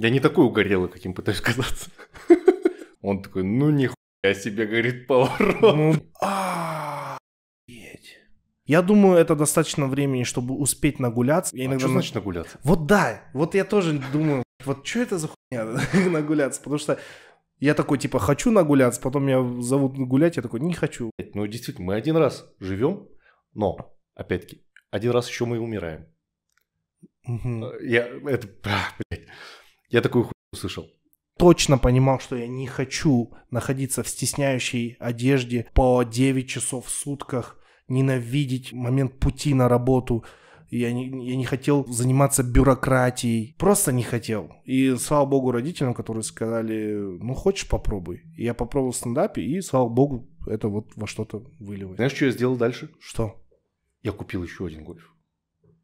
Я не такой угорелый, каким пытаюсь казаться. Он такой, ну нихуя себе, говорит, поворот. Ну, а, я думаю, это достаточно времени, чтобы успеть нагуляться. А что значит нагуляться? Вот да, вот я тоже думаю, вот что это за хуйня нагуляться, потому что я такой, типа, хочу нагуляться, потом меня зовут гулять, я такой, не хочу. Ну, действительно, мы один раз живем, но, опять-таки, один раз еще мы и умираем. Угу. Я, это, а, блядь. Я такую хуйню услышал точно понимал, что я не хочу находиться в стесняющей одежде по 9 часов в сутках, ненавидеть момент пути на работу. Я не, я не хотел заниматься бюрократией. Просто не хотел. И слава богу родителям, которые сказали, ну хочешь попробуй. И я попробовал в стендапе, и слава богу это вот во что-то выливает. Знаешь, что я сделал дальше? Что? Я купил еще один гольф.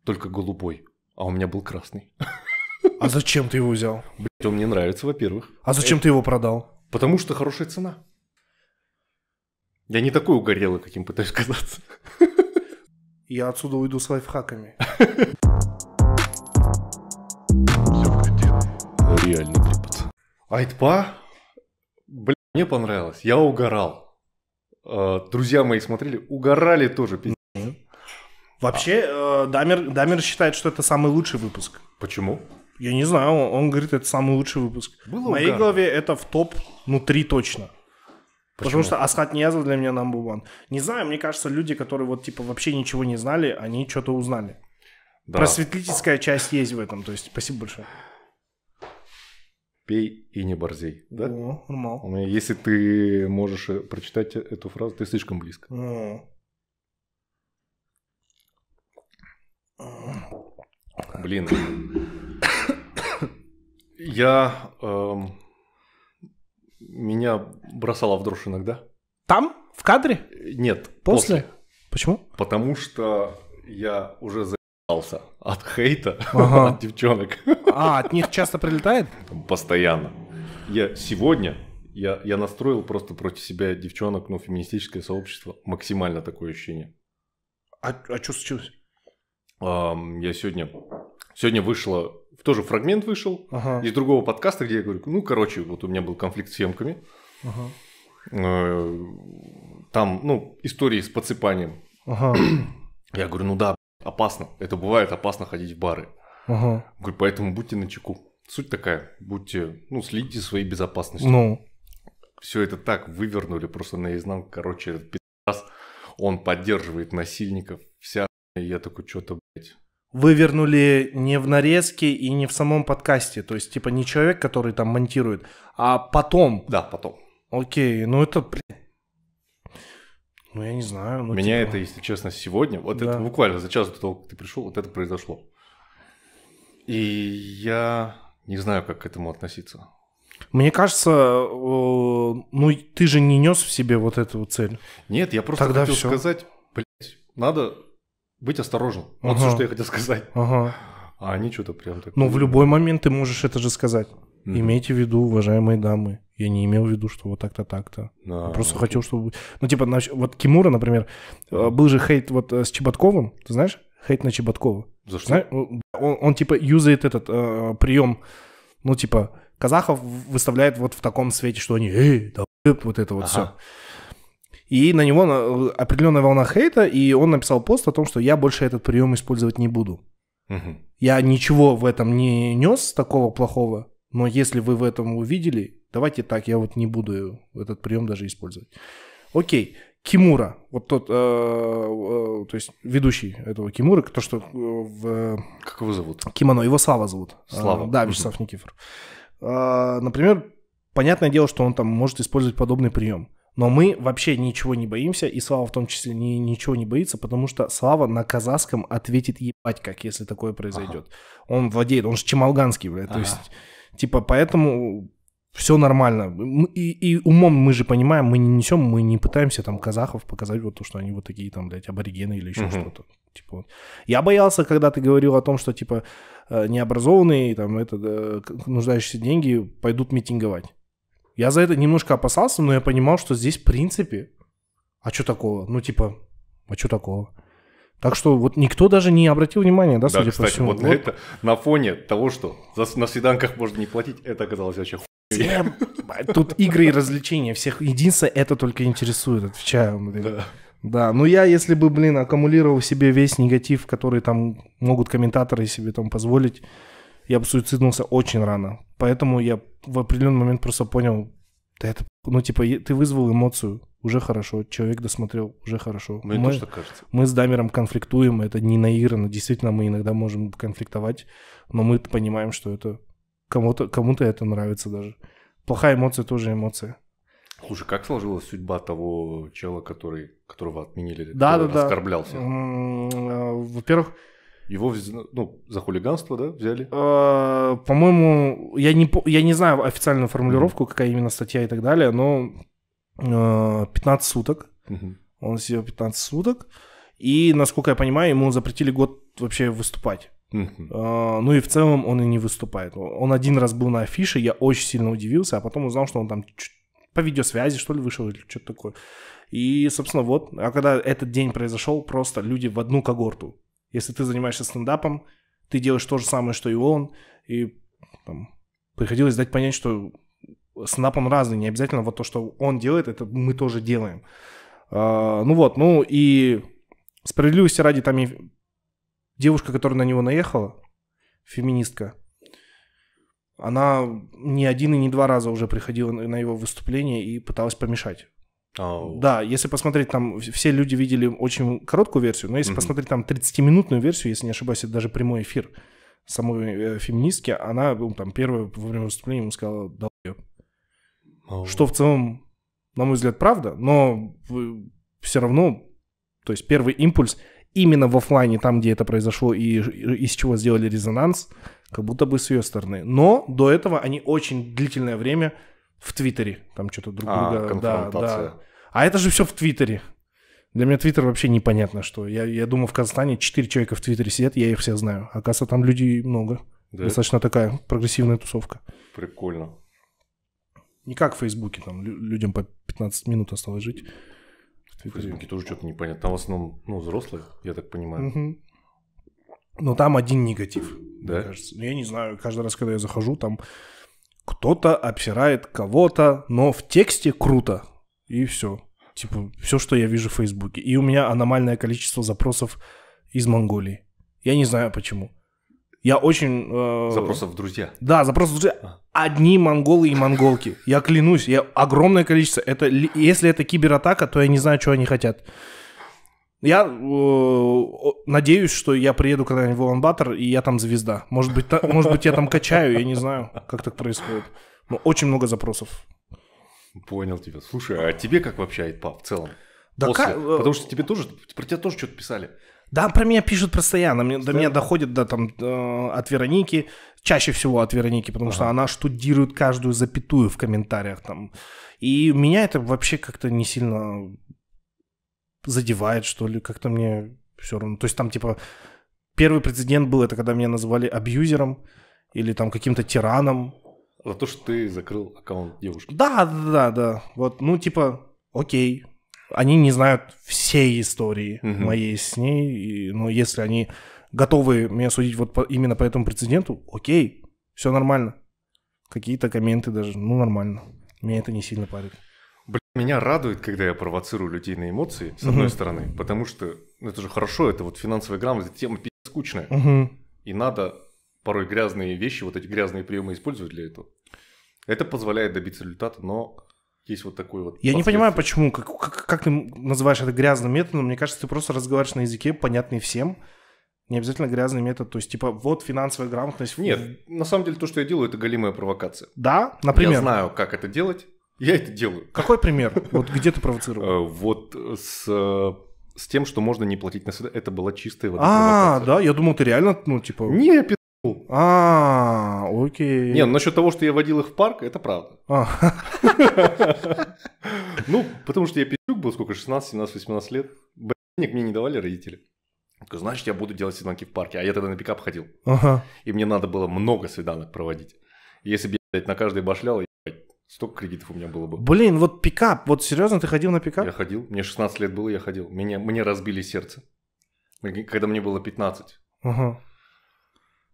Только голубой. А у меня был красный. А зачем ты его взял? Блять, он мне нравится, во-первых. А зачем ты его продал? Потому что хорошая цена. Я не такой угорелый, каким пытаюсь казаться. Я отсюда уйду с лайфхаками. Реальный клепот. Типа. Айтпа? Блин, мне понравилось. Я угорал. А, друзья мои смотрели, угорали тоже, пиздец. Вообще, э, Дамер, Дамер считает, что это самый лучший выпуск. Почему? Я не знаю, он, говорит, это самый лучший выпуск. Было в моей угарно. голове это в топ, ну, три точно. Почему? Потому что Асхат Ниязов для меня number one. Не знаю, мне кажется, люди, которые вот типа вообще ничего не знали, они что-то узнали. Да. Просветительская часть есть в этом, то есть спасибо большое. Пей и не борзей, да? О, нормал. Если ты можешь э, прочитать эту фразу, ты слишком близко. О. Блин. Я... Эм, меня бросала в дрожь иногда. Там? В кадре? Нет. После? после. Почему? Потому что я уже заебался от хейта ага. от девчонок. А, от них часто прилетает? Постоянно. Я сегодня... Я, я настроил просто против себя девчонок, ну, феминистическое сообщество. Максимально такое ощущение. А, а что случилось? я сегодня... Сегодня вышло... Тоже фрагмент вышел ага. из другого подкаста, где я говорю, ну, короче, вот у меня был конфликт с съемками. Ага. Э, там, ну, истории с подсыпанием. Ага. Я говорю, ну да, опасно. Это бывает опасно ходить в бары. Ага. Говорю, поэтому будьте начеку. Суть такая, будьте, ну, следите за своей безопасностью. Ну. Все это так вывернули просто наизнанку. Короче, этот пи***ц, он поддерживает насильников. Вся я такой, что-то, блядь. Вы вернули не в нарезке и не в самом подкасте. То есть, типа, не человек, который там монтирует, а потом. Да, потом. Окей, ну это, блядь. Ну, я не знаю. Ну, Меня типа... это, если честно, сегодня, вот да. это буквально за час до того, как ты пришел, вот это произошло. И я не знаю, как к этому относиться. Мне кажется, ну ты же не нес в себе вот эту цель. Нет, я просто Тогда хотел все. сказать, блядь, надо быть осторожен. Вот ага. все, что я хотел сказать. Ага. А они что-то прям так... Ну, в любой момент ты можешь это же сказать. Mm-hmm. Имейте в виду, уважаемые дамы, я не имел в виду, что вот так-то, так-то. Да, просто окей. Ну, хотел, чтобы... Ну, типа, вот Кимура, например, э, был же хейт вот э, с Чеботковым, ты знаешь? Хейт на Чеботкова. За что? Знаешь, он, он, типа, юзает этот э, прием, ну, типа, казахов выставляет вот в таком свете, что они, эй, да, вот это вот ага. все. И на него определенная волна хейта, и он написал пост о том, что я больше этот прием использовать не буду. Угу. Я ничего в этом не нес такого плохого, но если вы в этом увидели, давайте так, я вот не буду этот прием даже использовать. Окей, Кимура, вот тот, э, э, то есть ведущий этого Кимура, то что э, в... Э, как его зовут? Кимоно, его Слава зовут. А, Слава. Э, да, Вячеслав угу. Никифор. Э, например, понятное дело, что он там может использовать подобный прием. Но мы вообще ничего не боимся, и Слава в том числе ни, ничего не боится, потому что Слава на казахском ответит ебать как, если такое произойдет. Ага. Он владеет, он же чемалганский, блядь. Ага. То есть, типа, поэтому все нормально. И, и умом мы же понимаем, мы не несем, мы не пытаемся там казахов показать вот то, что они вот такие там, блядь, аборигены или еще угу. что-то. Типа, вот. Я боялся, когда ты говорил о том, что, типа, э, необразованные, там, это, э, нуждающиеся деньги пойдут митинговать. Я за это немножко опасался, но я понимал, что здесь, в принципе, а что такого? Ну, типа, а что такого? Так что вот никто даже не обратил внимания, да, да судя кстати, по всему. Вот, вот это на фоне того, что за, на свиданках можно не платить, это оказалось вообще хуйня. Тут игры и развлечения всех. Единственное, это только интересует, отвечаю. Да. Да, ну я, если бы, блин, аккумулировал себе весь негатив, который там могут комментаторы себе там позволить, я бы суициднулся очень рано. Поэтому я в определенный момент просто понял, да это, ну, типа, ты вызвал эмоцию, уже хорошо, человек досмотрел, уже хорошо. Мне мы, тоже кажется. Мы с Дамером конфликтуем, это не наигранно, действительно, мы иногда можем конфликтовать, но мы понимаем, что это кому-то кому это нравится даже. Плохая эмоция тоже эмоция. Слушай, как сложилась судьба того чела, который, которого отменили, да, который да, оскорблялся? Да. Во-первых, его ну, за хулиганство, да, взяли? А, по-моему, я не, я не знаю официальную формулировку, какая именно статья и так далее, но 15 а, суток. Угу. Он сидел 15 суток. И, насколько я понимаю, ему запретили год вообще выступать. Uh-huh. Ну и в целом он и не выступает. Он один раз был на афише, я очень сильно удивился, а потом узнал, что он там по видеосвязи, что ли, вышел или что-то такое. И, собственно, вот, а когда этот день произошел, просто люди в одну когорту если ты занимаешься стендапом, ты делаешь то же самое, что и он, и там, приходилось дать понять, что стендапом разный, не обязательно вот то, что он делает, это мы тоже делаем. А, ну вот, ну и справедливости ради там и девушка, которая на него наехала, феминистка, она не один и не два раза уже приходила на его выступление и пыталась помешать. Oh. Да, если посмотреть там, все люди видели очень короткую версию, но если mm-hmm. посмотреть там 30-минутную версию, если не ошибаюсь, это даже прямой эфир самой э, феминистки, она ну, там первое во время выступления ему сказала «да oh. Что в целом, на мой взгляд, правда, но все равно, то есть первый импульс именно в офлайне, там, где это произошло и, и из чего сделали резонанс, как будто бы с ее стороны. Но до этого они очень длительное время в Твиттере. Там что-то друг а, друга... Да, да. А это же все в Твиттере. Для меня Твиттер вообще непонятно, что. Я, я думаю, в Казахстане 4 человека в Твиттере сидят, я их все знаю. Оказывается, а там людей много. Да. Достаточно такая прогрессивная тусовка. Прикольно. Не как в Фейсбуке, там людям по 15 минут осталось жить. В Фейсбуке тоже что-то непонятно. Там в основном, ну, взрослых, я так понимаю. Угу. Но там один негатив, да? мне кажется. Ну, я не знаю, каждый раз, когда я захожу, там кто-то обсирает кого-то, но в тексте круто. И все. Типа, все, что я вижу в Фейсбуке. И у меня аномальное количество запросов из Монголии. Я не знаю почему. Я очень... Э... Запросов в друзья. Да, запросов в друзья. А. Одни монголы и монголки. Я клянусь, я огромное количество. Это, если это кибератака, то я не знаю, что они хотят. Я э, надеюсь, что я приеду когда-нибудь в Улан-Батор, и я там звезда. Может быть, та, может быть, я там качаю, я не знаю, как так происходит. Но очень много запросов. Понял тебя. Слушай, а тебе как вообще айпа в целом? Да После? Как... Э, потому что тебе тоже, про тебя тоже что-то писали. Да, про меня пишут постоянно. Мне, до меня доходит да, там, э, от Вероники, чаще всего от Вероники, потому ага. что она штудирует каждую запятую в комментариях. Там. И меня это вообще как-то не сильно задевает, что ли, как-то мне все равно. То есть там, типа, первый прецедент был, это когда меня называли абьюзером или там каким-то тираном. За то, что ты закрыл аккаунт девушки. Да, да, да, да. Вот, ну, типа, окей. Они не знают всей истории угу. моей с ней, и, но если они готовы меня судить вот по, именно по этому прецеденту, окей, все нормально. Какие-то комменты даже, ну, нормально. Меня это не сильно парит. Меня радует, когда я провоцирую людей на эмоции, с угу. одной стороны, потому что ну, это же хорошо, это вот финансовая грамотность, тема пи*** скучная. Угу. И надо порой грязные вещи, вот эти грязные приемы использовать для этого. Это позволяет добиться результата, но есть вот такой вот... Я не понимаю, почему, как, как, как ты называешь это грязным методом, мне кажется, ты просто разговариваешь на языке, понятный всем, не обязательно грязный метод, то есть типа вот финансовая грамотность... Нет, на самом деле то, что я делаю, это голимая провокация. Да, например? Я знаю, как это делать, я это делаю. Какой пример? Вот где ты провоцировал? Э, вот с э, с тем, что можно не платить на свидание. Это была чистая вода. А, да, я думал, ты реально, ну, типа... Не, я пи***л. А, окей. Не, ну, насчет того, что я водил их в парк, это правда. А. Ну, потому что я пи***к был, сколько, 16, 17, 18 лет. Денег мне не давали родители. Значит, я буду делать свиданки в парке. А я тогда на пикап ходил. И мне надо было много свиданок проводить. Если бы я на каждой башлял, я Столько кредитов у меня было бы. Блин, вот пикап. Вот серьезно, ты ходил на пикап? Я ходил. Мне 16 лет было, я ходил. Меня, мне разбили сердце. Когда мне было 15. Ага.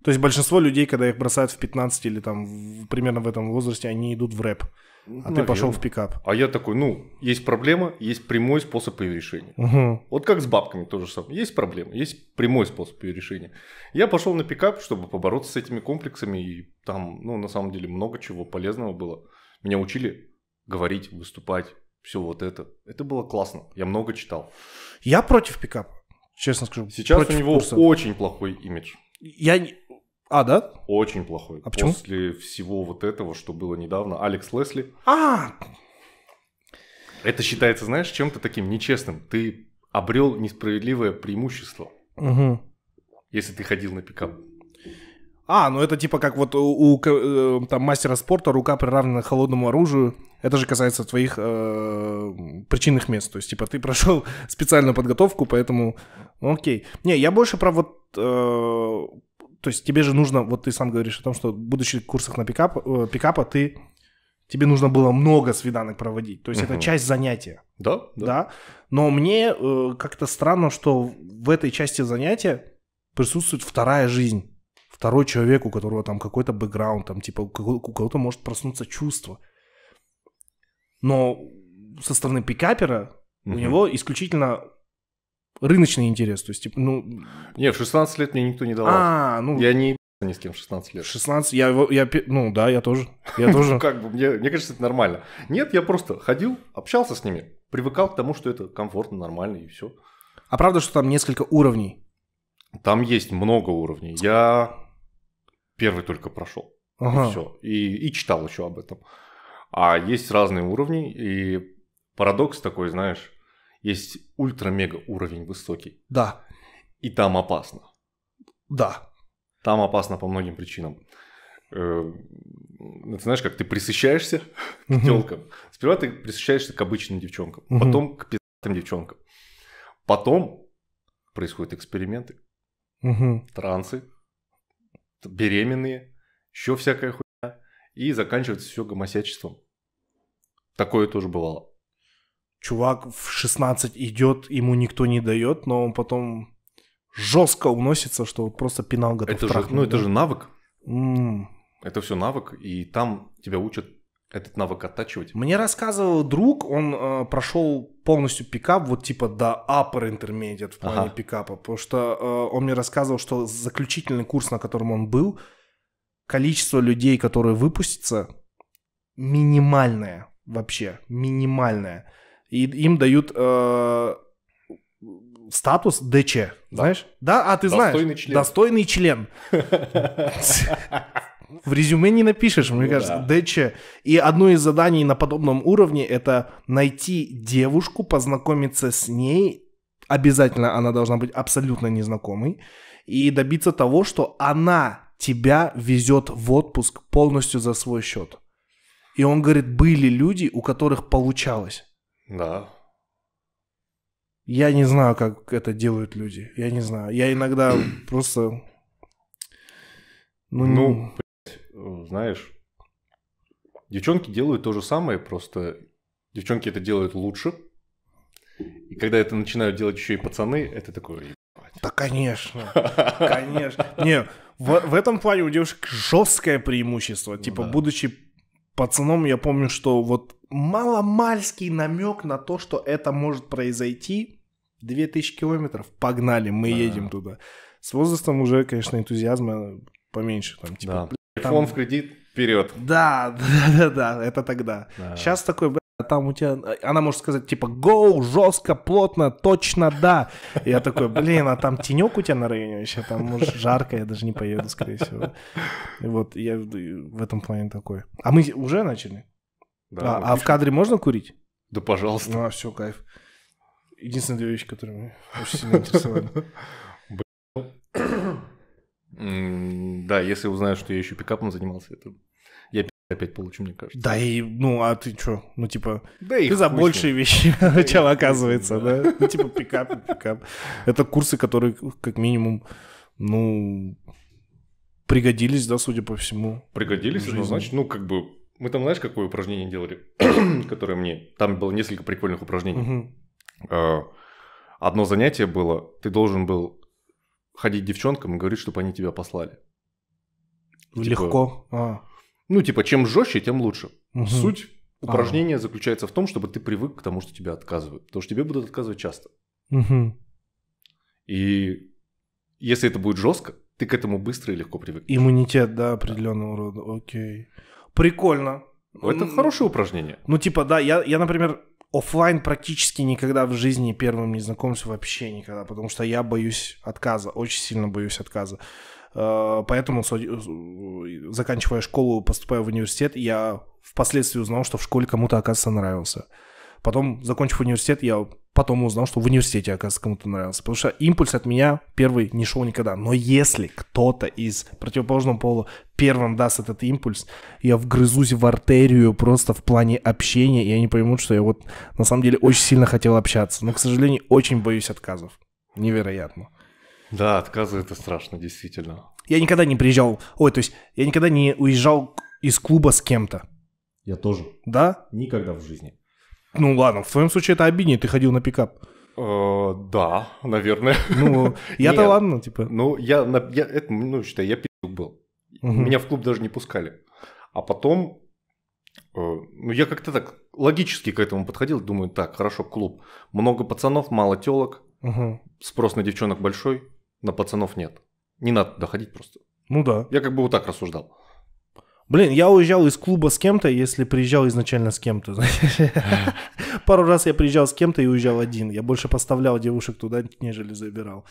То есть большинство людей, когда их бросают в 15 или там в, примерно в этом возрасте, они идут в рэп. А Наверное. ты пошел в пикап. А я такой, ну, есть проблема, есть прямой способ ее решения. Угу. Вот как с бабками то же самое. Есть проблема, есть прямой способ ее решения. Я пошел на пикап, чтобы побороться с этими комплексами, и там, ну, на самом деле много чего полезного было. Меня учили говорить, выступать, все вот это. Это было классно. Я много читал. Я против пикапа, честно скажу. Сейчас у него курса. очень плохой имидж. Я... А, да? Очень плохой. А почему? После всего вот этого, что было недавно. Алекс Лесли. А! Это считается, знаешь, чем-то таким нечестным. Ты обрел несправедливое преимущество. Угу. Если ты ходил на пикап. А, ну это типа как вот у, у э, там, мастера спорта рука приравнена к холодному оружию. Это же касается твоих э, причинных мест. То есть, типа, ты прошел специальную подготовку, поэтому ну, окей. Не, я больше про вот... Э, то есть тебе же нужно, вот ты сам говоришь о том, что в будущих курсах на пикап, э, пикапа ты тебе нужно было много свиданок проводить. То есть угу. это часть занятия. Да, да. да? Но мне э, как-то странно, что в этой части занятия присутствует вторая жизнь. Второй человек, у которого там какой-то бэкграунд, там типа у кого-то может проснуться чувство. Но со стороны пикапера угу. у него исключительно рыночный интерес. То есть, типа, ну... Не, в 16 лет мне никто не давал. А, ну... Я не ни с кем 16 лет. 16, я, я, ну да, я тоже. Я ну, тоже. как бы, мне, мне кажется, это нормально. Нет, я просто ходил, общался с ними, привыкал к тому, что это комфортно, нормально и все. А правда, что там несколько уровней? Там есть много уровней. Я первый только прошел. Ага. И все. И, и читал еще об этом. А есть разные уровни, и парадокс такой, знаешь, есть ультра-мега уровень высокий. Да. И там опасно. Да. Там опасно по многим причинам. Эм, ты знаешь, как ты присыщаешься к телкам. Сперва ты присыщаешься к обычным девчонкам, потом к пи***тым девчонкам. Потом происходят эксперименты, трансы, беременные, еще всякая хуйня, и заканчивается все гомосячеством. Такое тоже бывало. Чувак в 16 идет, ему никто не дает, но он потом жестко уносится, что вот просто пенал готов это трахнуть, же, Ну, да? это же навык. Mm. Это все навык, и там тебя учат этот навык оттачивать. Мне рассказывал друг, он э, прошел полностью пикап, вот типа до upper intermediate в плане ага. пикапа, потому что э, он мне рассказывал, что заключительный курс, на котором он был, количество людей, которые выпустятся, минимальное вообще, минимальное. И им дают э, статус ДЧ, да. знаешь? Да, а ты Достойный знаешь. Член. Достойный член. в резюме не напишешь, мне ну, кажется, да. ДЧ. И одно из заданий на подобном уровне это найти девушку, познакомиться с ней. Обязательно она должна быть абсолютно незнакомой. И добиться того, что она тебя везет в отпуск полностью за свой счет. И он говорит, были люди, у которых получалось. Да. Я не знаю, как это делают люди. Я не знаю. Я иногда просто... Ну, ну Э, знаешь, девчонки делают то же самое, просто девчонки это делают лучше. И когда это начинают делать еще и пацаны, это такое... Да, конечно, конечно. Не, в, в этом плане у девушек жесткое преимущество. Ну типа, да. будучи пацаном, я помню, что вот маломальский намек на то, что это может произойти, 2000 километров, погнали, мы да. едем туда. С возрастом уже, конечно, энтузиазма поменьше. Там, типа, да фон в кредит, вперед. Да, да, да, да, это тогда. Да. Сейчас такой, бля, там у тебя... Она может сказать, типа, гоу, жестко, плотно, точно, да. я такой, блин, а там тенек у тебя на районе вообще, там, может, жарко, я даже не поеду, скорее всего. И вот я в этом плане такой. А мы уже начали? Да, а, а в кадре можно курить? Да, пожалуйста. Ну, а все, кайф. Единственные две вещи, которые меня очень сильно интересовали. Да, если узнают, что я еще пикапом занимался, это я опять получу, мне кажется. Да и, ну, а ты что? Ну, типа, да ты за большие вещи, да оказывается, да? Ну, типа, пикап, пикап. Это курсы, которые, как минимум, ну, пригодились, да, судя по всему. Пригодились, ну, значит, ну, как бы, мы там, знаешь, какое упражнение делали, которое мне... Там было несколько прикольных упражнений. А, одно занятие было, ты должен был ходить девчонкам и говорить, чтобы они тебя послали. Ну, типа, легко. А. Ну, типа, чем жестче, тем лучше. Угу. Суть а. упражнения ага. заключается в том, чтобы ты привык к тому, что тебя отказывают. Потому что тебе будут отказывать часто. Угу. И если это будет жестко, ты к этому быстро и легко привык. Иммунитет, да, определенного да. рода. Окей. Прикольно. Ну, это хорошее упражнение. Ну, типа, да, я, я, например, офлайн практически никогда в жизни первым не знакомлюсь вообще никогда, потому что я боюсь отказа, очень сильно боюсь отказа. Э, поэтому, э, заканчивая школу, поступая в университет, я впоследствии узнал, что в школе кому-то, оказывается, нравился. Потом, закончив университет, я потом узнал, что в университете, оказывается, кому-то нравился. Потому что импульс от меня первый не шел никогда. Но если кто-то из противоположного пола первым даст этот импульс, я вгрызусь в артерию просто в плане общения, и они поймут, что я вот на самом деле очень сильно хотел общаться. Но, к сожалению, очень боюсь отказов. Невероятно. Да, отказы это страшно, действительно. Я никогда не приезжал, ой, то есть я никогда не уезжал из клуба с кем-то. Я тоже. Да? Никогда в жизни. Ну ладно, в твоем случае это обиднее, ты ходил на пикап. Э, да, наверное. Ну, я-то ладно, типа. Ну, я, я, это, ну, считай, я пи***к был. Угу. Меня в клуб даже не пускали. А потом, э, ну, я как-то так логически к этому подходил, думаю, так, хорошо, клуб. Много пацанов, мало телок, угу. спрос на девчонок большой, на пацанов нет. Не надо доходить просто. Ну да. Я как бы вот так рассуждал. Блин, я уезжал из клуба с кем-то, если приезжал изначально с кем-то. Пару раз я приезжал с кем-то и уезжал один. Я больше поставлял девушек туда, нежели забирал.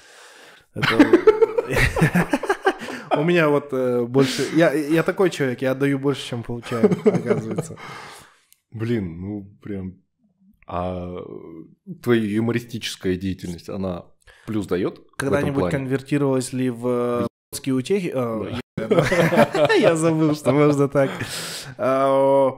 У меня вот э, больше... Я такой человек, я отдаю больше, чем получаю, оказывается. Блин, ну прям... А твоя юмористическая деятельность, она плюс дает? Когда-нибудь конвертировалась ли в... Э, утехи, э, я забыл, что можно так. А,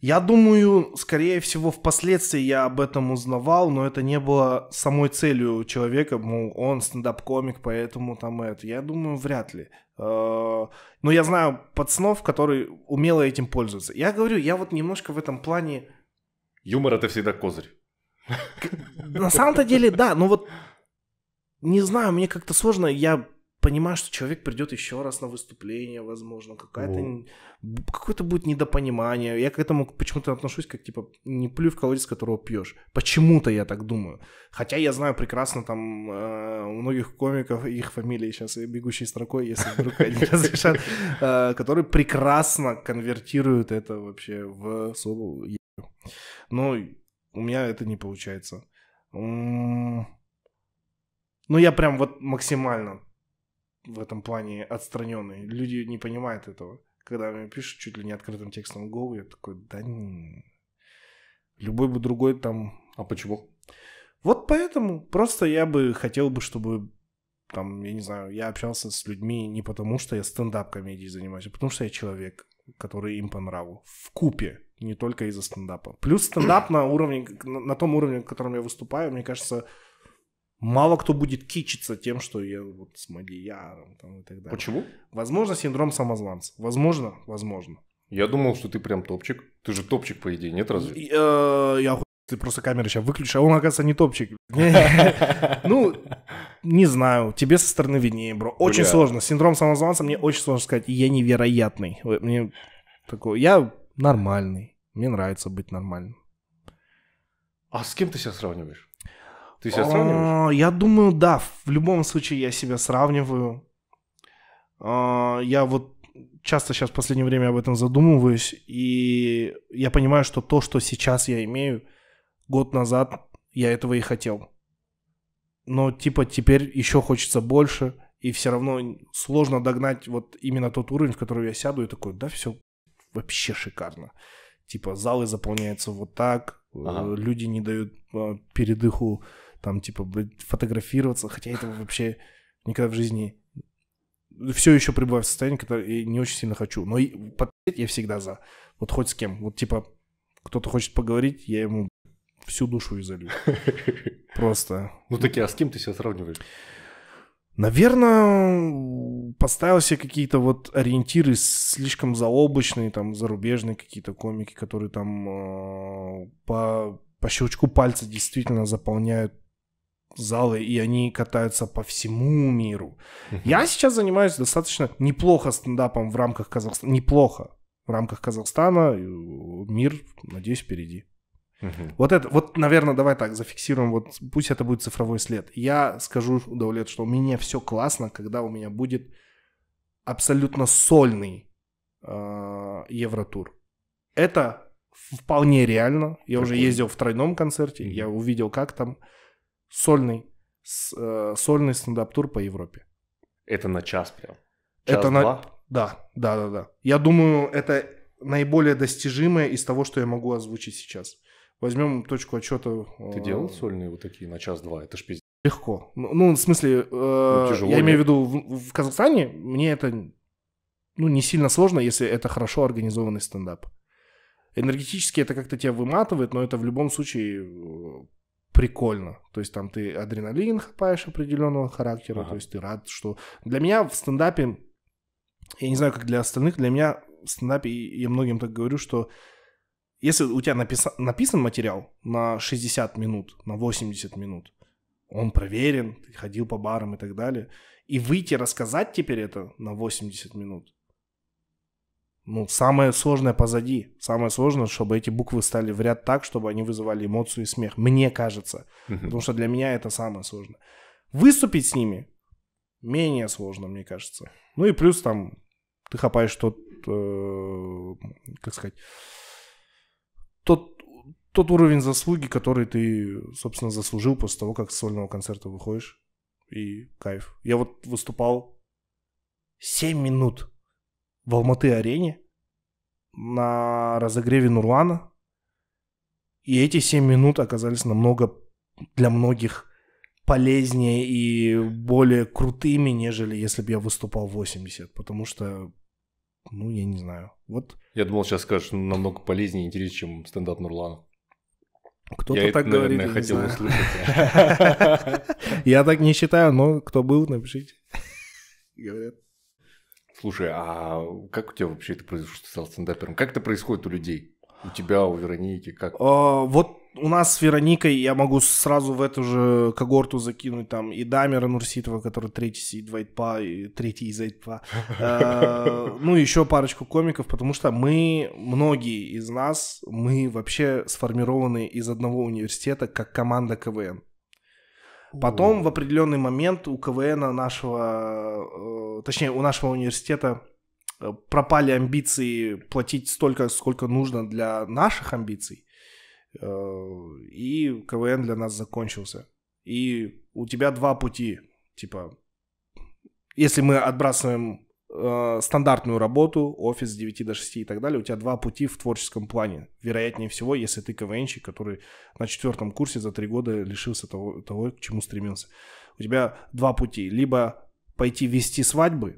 я думаю, скорее всего, впоследствии я об этом узнавал, но это не было самой целью человека, мол, он стендап-комик, поэтому там это. Я думаю, вряд ли. А, но я знаю пацанов, которые умело этим пользуются. Я говорю, я вот немножко в этом плане... Юмор — это всегда козырь. На самом-то деле, да, но вот не знаю, мне как-то сложно, я понимаю, что человек придет еще раз на выступление, возможно, какая-то, какое-то будет недопонимание. Я к этому почему-то отношусь как, типа, не плюй в колодец, которого пьешь. Почему-то я так думаю. Хотя я знаю прекрасно там э, многих комиков, их фамилии сейчас бегущей строкой, если вдруг они разрешат, э, которые прекрасно конвертируют это вообще в соло. Но у меня это не получается. Ну, я прям вот максимально в этом плане отстраненные. Люди не понимают этого. Когда мне пишут чуть ли не открытым текстом Go, я такой, да не... Любой бы другой там... А почему? Вот поэтому. Просто я бы хотел бы, чтобы там, я не знаю, я общался с людьми не потому, что я стендап-комедией занимаюсь, а потому что я человек, который им по нраву. В купе, не только из-за стендапа. Плюс стендап на уровне, на том уровне, на котором я выступаю, мне кажется, мало кто будет кичиться тем, что я вот с мадияром там, и так далее. Почему? Возможно, синдром самозванца. Возможно, возможно. Я думал, что ты прям топчик. Ты же топчик, по идее, нет разве? Э, я, ты просто камеру сейчас выключишь, а он, оказывается, не топчик. Ну, не знаю, тебе со стороны виднее, бро. Очень сложно. Синдром самозванца мне очень сложно сказать. Я невероятный. Мне такой, я нормальный. Мне нравится быть нормальным. А с кем ты себя сравниваешь? Ты себя сравниваешь? А, я думаю, да. В любом случае я себя сравниваю. А, я вот часто сейчас в последнее время об этом задумываюсь, и я понимаю, что то, что сейчас я имею, год назад я этого и хотел. Но типа теперь еще хочется больше, и все равно сложно догнать вот именно тот уровень, в который я сяду, и такой, да, все вообще шикарно. Типа залы заполняются вот так, ага. Э, люди не дают а, передыху там, типа, фотографироваться, хотя этого вообще никогда в жизни все еще пребываю в состоянии, которое я не очень сильно хочу. Но я всегда за. Вот хоть с кем. Вот типа кто-то хочет поговорить, я ему всю душу изолью. Просто. Ну таки, а с кем ты себя сравниваешь? Наверное, поставил себе какие-то вот ориентиры слишком заоблачные, там, зарубежные какие-то комики, которые там а, по, по щелчку пальца действительно заполняют залы, и они катаются по всему миру. Я сейчас занимаюсь достаточно неплохо стендапом в рамках Казахстана. Неплохо. В рамках Казахстана э, мир, надеюсь, впереди. uh Вот это, вот, наверное, давай так зафиксируем, вот пусть это будет цифровой след. Я скажу, Даулет, что у меня все классно, когда у меня будет абсолютно сольный э, Евротур. Это вполне реально. Я так уже ездил в тройном концерте, mm я увидел, как там сольный, с, э, сольный стендап-тур по Европе. Это на час прям? Час это два? на... Да, да, да, да. Я думаю, это наиболее достижимое из того, что я могу озвучить сейчас. Возьмем точку отчета. Э, Ты делал сольные вот такие на час-два? Это ж пиздец. Легко. Ну, ну в смысле, э, ну, я имею в виду, в, в Казахстане мне это ну, не сильно сложно, если это хорошо организованный стендап. Энергетически это как-то тебя выматывает, но это в любом случае э, прикольно. То есть там ты адреналин хапаешь определенного характера, ага. то есть ты рад, что... Для меня в стендапе, я не знаю, как для остальных, для меня в стендапе, я многим так говорю, что если у тебя написа... написан материал на 60 минут, на 80 минут, он проверен, ты ходил по барам и так далее, и выйти рассказать теперь это на 80 минут, ну, самое сложное позади. Самое сложное, чтобы эти буквы стали в ряд так, чтобы они вызывали эмоцию и смех. Мне кажется. Uh-huh. Потому что для меня это самое сложное. Выступить с ними менее сложно, мне кажется. Ну и плюс там ты хапаешь тот, э, как сказать, тот, тот уровень заслуги, который ты, собственно, заслужил после того, как с сольного концерта выходишь. И кайф. Я вот выступал 7 минут в Алматы-арене на разогреве Нурлана. И эти 7 минут оказались намного для многих полезнее и более крутыми, нежели если бы я выступал 80. Потому что, ну, я не знаю. Вот. Я думал, сейчас скажешь, намного полезнее и интереснее, чем стендап Нурлана. Кто-то я так это, говорит. Наверное, хотел знаю. услышать. Я так не считаю, но кто был, напишите. Говорят. Слушай, а как у тебя вообще это произошло, что ты стал стендапером? Как это происходит у людей? У тебя, у Вероники, как? А, вот у нас с Вероникой, я могу сразу в эту же когорту закинуть там и Дамера Нурситова, который третий из Айтпа, и третий из Айтпа, а, ну еще парочку комиков, потому что мы, многие из нас, мы вообще сформированы из одного университета как команда КВН. Потом в определенный момент у КВН нашего, э, точнее, у нашего университета э, пропали амбиции платить столько, сколько нужно для наших амбиций. Э, и КВН для нас закончился. И у тебя два пути. Типа, если мы отбрасываем э, стандартную работу, офис с 9 до 6 и так далее, у тебя два пути в творческом плане. Вероятнее всего, если ты КВНщик, который на четвертом курсе за три года лишился того, того, к чему стремился. У тебя два пути. Либо пойти вести свадьбы,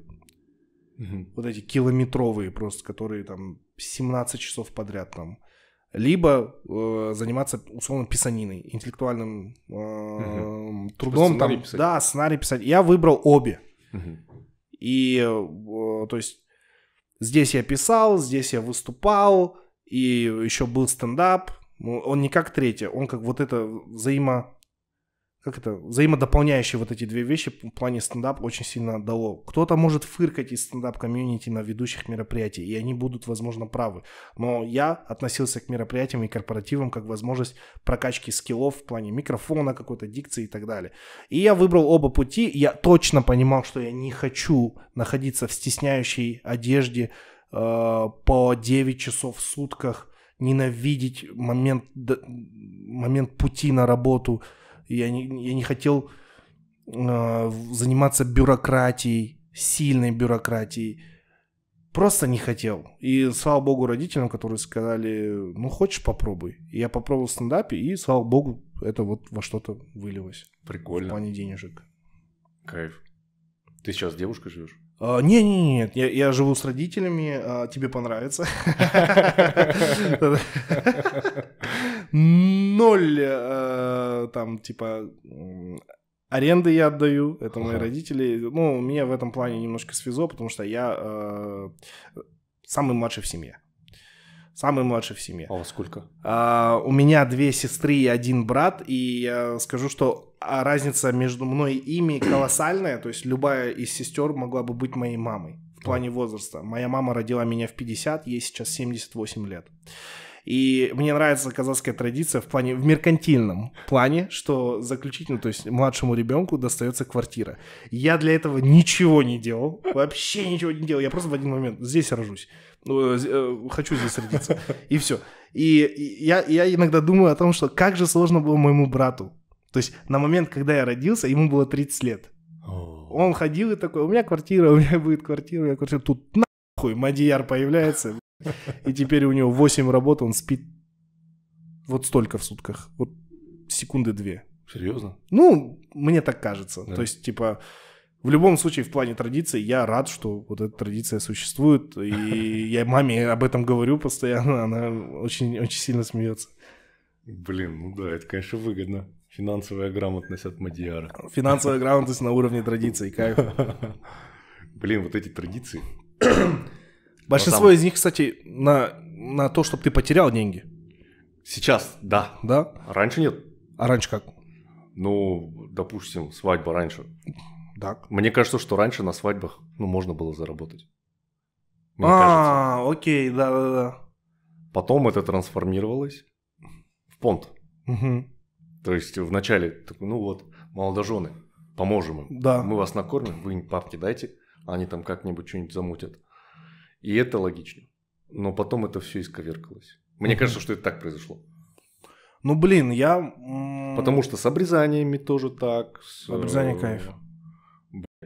угу. вот эти километровые просто, которые там 17 часов подряд там, либо э, заниматься условно писаниной, интеллектуальным э, угу. трудом, Чтобы типа там, писать. да, сценарий писать. Я выбрал обе. Угу. И, э, то есть, здесь я писал, здесь я выступал, и еще был стендап. Он не как третье, он как вот это взаимо как это, взаимодополняющие вот эти две вещи в плане стендап очень сильно дало. Кто-то может фыркать из стендап-комьюнити на ведущих мероприятий, и они будут, возможно, правы. Но я относился к мероприятиям и корпоративам как возможность прокачки скиллов в плане микрофона, какой-то дикции и так далее. И я выбрал оба пути. Я точно понимал, что я не хочу находиться в стесняющей одежде э, по 9 часов в сутках, ненавидеть момент, момент пути на работу – я не, я не хотел э, заниматься бюрократией, сильной бюрократией. Просто не хотел. И слава богу родителям, которые сказали, ну хочешь попробуй. И я попробовал в стендапе, и слава богу, это вот во что-то вылилось. Прикольно. В плане денежек. Кайф. Ты сейчас девушкой живешь? А, не, не, нет, я, я живу с родителями, а, тебе понравится. Ноль, э, там, типа, аренды я отдаю, это мои родители. Ну, мне в этом плане немножко свезо, потому что я э, самый младший в семье. Самый младший в семье. А у вас сколько? А, у меня две сестры и один брат, и я скажу, что а, разница между мной и ими колоссальная, то есть любая из сестер могла бы быть моей мамой в плане возраста. Моя мама родила меня в 50, ей сейчас 78 лет. И мне нравится казахская традиция в плане, в меркантильном плане, что заключительно, ну, то есть младшему ребенку достается квартира. Я для этого ничего не делал, вообще ничего не делал, я просто в один момент здесь рожусь. Ну, э, э, хочу здесь родиться. И все. И я, я иногда думаю о том, что как же сложно было моему брату. То есть на момент, когда я родился, ему было 30 лет. Он ходил и такой, у меня квартира, у меня будет квартира, у меня квартира. Тут нахуй Мадияр появляется. И теперь у него 8 работ, он спит вот столько в сутках. Вот секунды две. Серьезно? Ну, мне так кажется. Да. То есть, типа, в любом случае, в плане традиции, я рад, что вот эта традиция существует. И я маме об этом говорю постоянно, она очень, очень сильно смеется. Блин, ну да, это, конечно, выгодно. Финансовая грамотность от Мадиара. Финансовая грамотность на уровне традиций, кайф. Блин, вот эти традиции. Большинство из них, кстати, на, на то, чтобы ты потерял деньги. Сейчас, да. Да? Раньше нет. А раньше как? Ну, допустим, свадьба раньше. Так. Мне кажется, что раньше на свадьбах ну, можно было заработать. Мне а, кажется. окей, да, да, да. Потом это трансформировалось в понт. Угу. То есть вначале, ну вот, молодожены, поможем им. Да. Мы вас накормим, вы им папки дайте, они там как-нибудь что-нибудь замутят. И это логично. Но потом это все исковеркалось. Мне угу. кажется, что это так произошло. Ну блин, я. Потому что с обрезаниями тоже так. С... Обрезание э, кайф.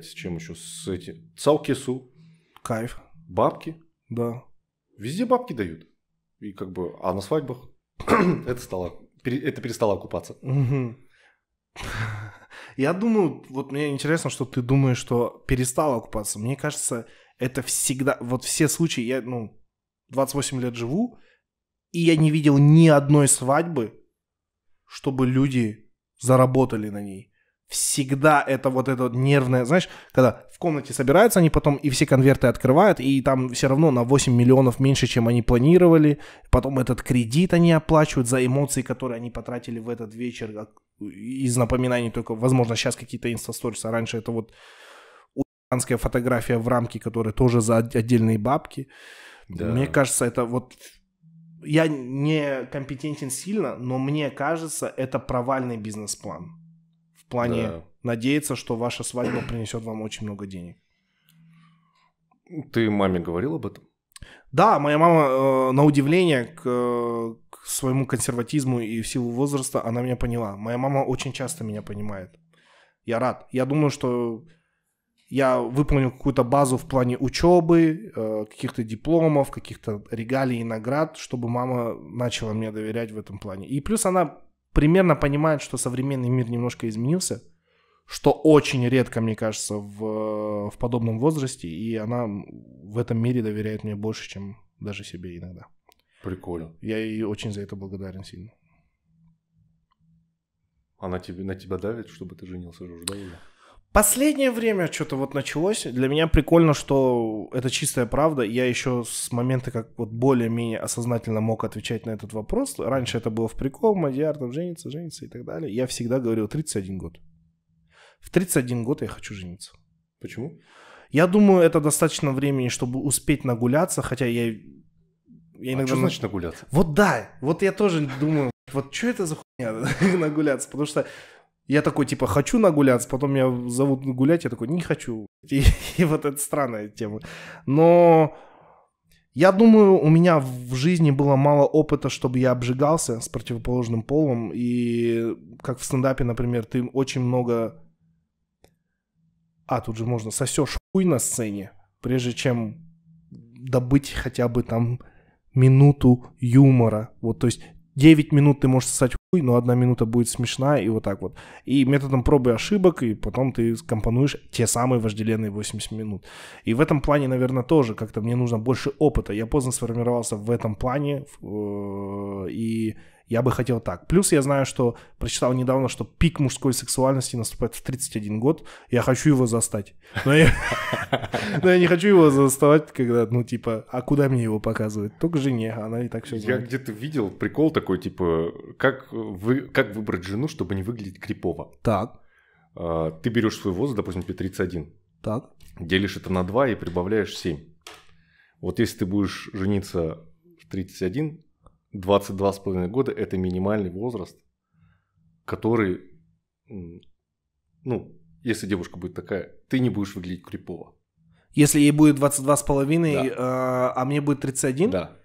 С чем еще? С этим. Цалкису. Кайф. Бабки. Да. Везде бабки дают. И как бы, а на свадьбах это стало, это перестало окупаться. Я думаю, вот мне интересно, что ты думаешь, что перестало окупаться. Мне кажется, это всегда, вот все случаи, я, ну, 28 лет живу, и я не видел ни одной свадьбы, чтобы люди заработали на ней всегда это вот это вот нервное, знаешь, когда в комнате собираются они потом и все конверты открывают, и там все равно на 8 миллионов меньше, чем они планировали, потом этот кредит они оплачивают за эмоции, которые они потратили в этот вечер, а, из напоминаний только, возможно, сейчас какие-то инстасторис, а раньше это вот уранская фотография в рамке, которая тоже за отдельные бабки. Да. Мне кажется, это вот я не компетентен сильно, но мне кажется, это провальный бизнес-план плане да. надеяться, что ваша свадьба принесет вам очень много денег. Ты маме говорил об этом? Да, моя мама, э, на удивление, к, к своему консерватизму и в силу возраста, она меня поняла. Моя мама очень часто меня понимает. Я рад. Я думаю, что я выполнил какую-то базу в плане учебы, э, каких-то дипломов, каких-то регалий и наград, чтобы мама начала мне доверять в этом плане. И плюс она примерно понимают, что современный мир немножко изменился, что очень редко, мне кажется, в, в подобном возрасте, и она в этом мире доверяет мне больше, чем даже себе иногда. Прикольно. Я ей очень за это благодарен сильно. Она тебе, на тебя давит, чтобы ты женился, да или? Последнее время что-то вот началось. Для меня прикольно, что это чистая правда. Я еще с момента, как вот более-менее осознательно мог отвечать на этот вопрос. Раньше это было в прикол, Мадьяр там женится, женится и так далее. Я всегда говорил 31 год. В 31 год я хочу жениться. Почему? Я думаю, это достаточно времени, чтобы успеть нагуляться, хотя я... я а иногда... А что значит нагуляться? Вот да, вот я тоже думаю, вот что это за хуйня нагуляться, потому что я такой, типа, хочу нагуляться, потом меня зовут гулять, я такой, не хочу. И, и вот это странная тема. Но я думаю, у меня в жизни было мало опыта, чтобы я обжигался с противоположным полом. И как в стендапе, например, ты очень много... А, тут же можно сосешь хуй на сцене, прежде чем добыть хотя бы там минуту юмора. Вот, то есть 9 минут ты можешь сосать хуй, но одна минута будет смешная и вот так вот. И методом пробы и ошибок, и потом ты компонуешь те самые вожделенные 80 минут. И в этом плане, наверное, тоже как-то мне нужно больше опыта. Я поздно сформировался в этом плане, э, и я бы хотел так. Плюс я знаю, что прочитал недавно, что пик мужской сексуальности наступает в 31 год. Я хочу его застать. Но я, не хочу его заставать, когда, ну, типа, а куда мне его показывать? Только жене, она и так все знает. Я где-то видел прикол такой, типа, как, вы, как выбрать жену, чтобы не выглядеть крипово. Так. А, ты берешь свой возраст, допустим, тебе 31. Так. Делишь это на 2 и прибавляешь 7. Вот если ты будешь жениться в 31, 22,5 года – это минимальный возраст, который, ну, если девушка будет такая, ты не будешь выглядеть крипово. Если ей будет 22,5, да. а, а мне будет 31? Да.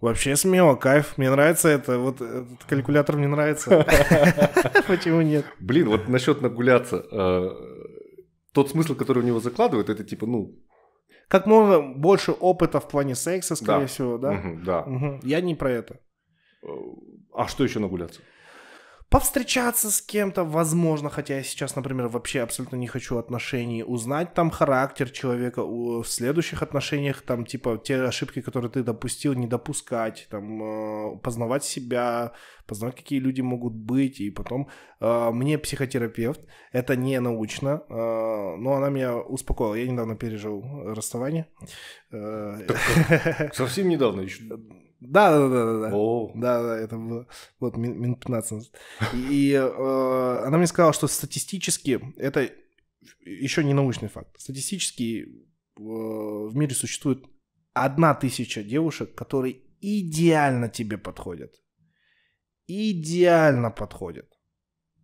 Вообще смело, кайф, мне нравится это, вот этот калькулятор мне нравится. Почему нет? Блин, вот насчет нагуляться, а, тот смысл, который у него закладывают, это типа, ну... Как можно больше опыта в плане секса, скорее всего, да? Да. Я не про это. А что еще нагуляться? повстречаться с кем-то, возможно, хотя я сейчас, например, вообще абсолютно не хочу отношений, узнать там характер человека, в следующих отношениях там, типа, те ошибки, которые ты допустил, не допускать, там, э, познавать себя, познавать, какие люди могут быть, и потом э, мне психотерапевт, это не научно, э, но она меня успокоила, я недавно пережил расставание. Совсем недавно еще? Да, да, да, да, да. Да, да, это было вот минут 15 И э, она мне сказала, что статистически это еще не научный факт. Статистически э, в мире существует одна тысяча девушек, которые идеально тебе подходят. Идеально подходят.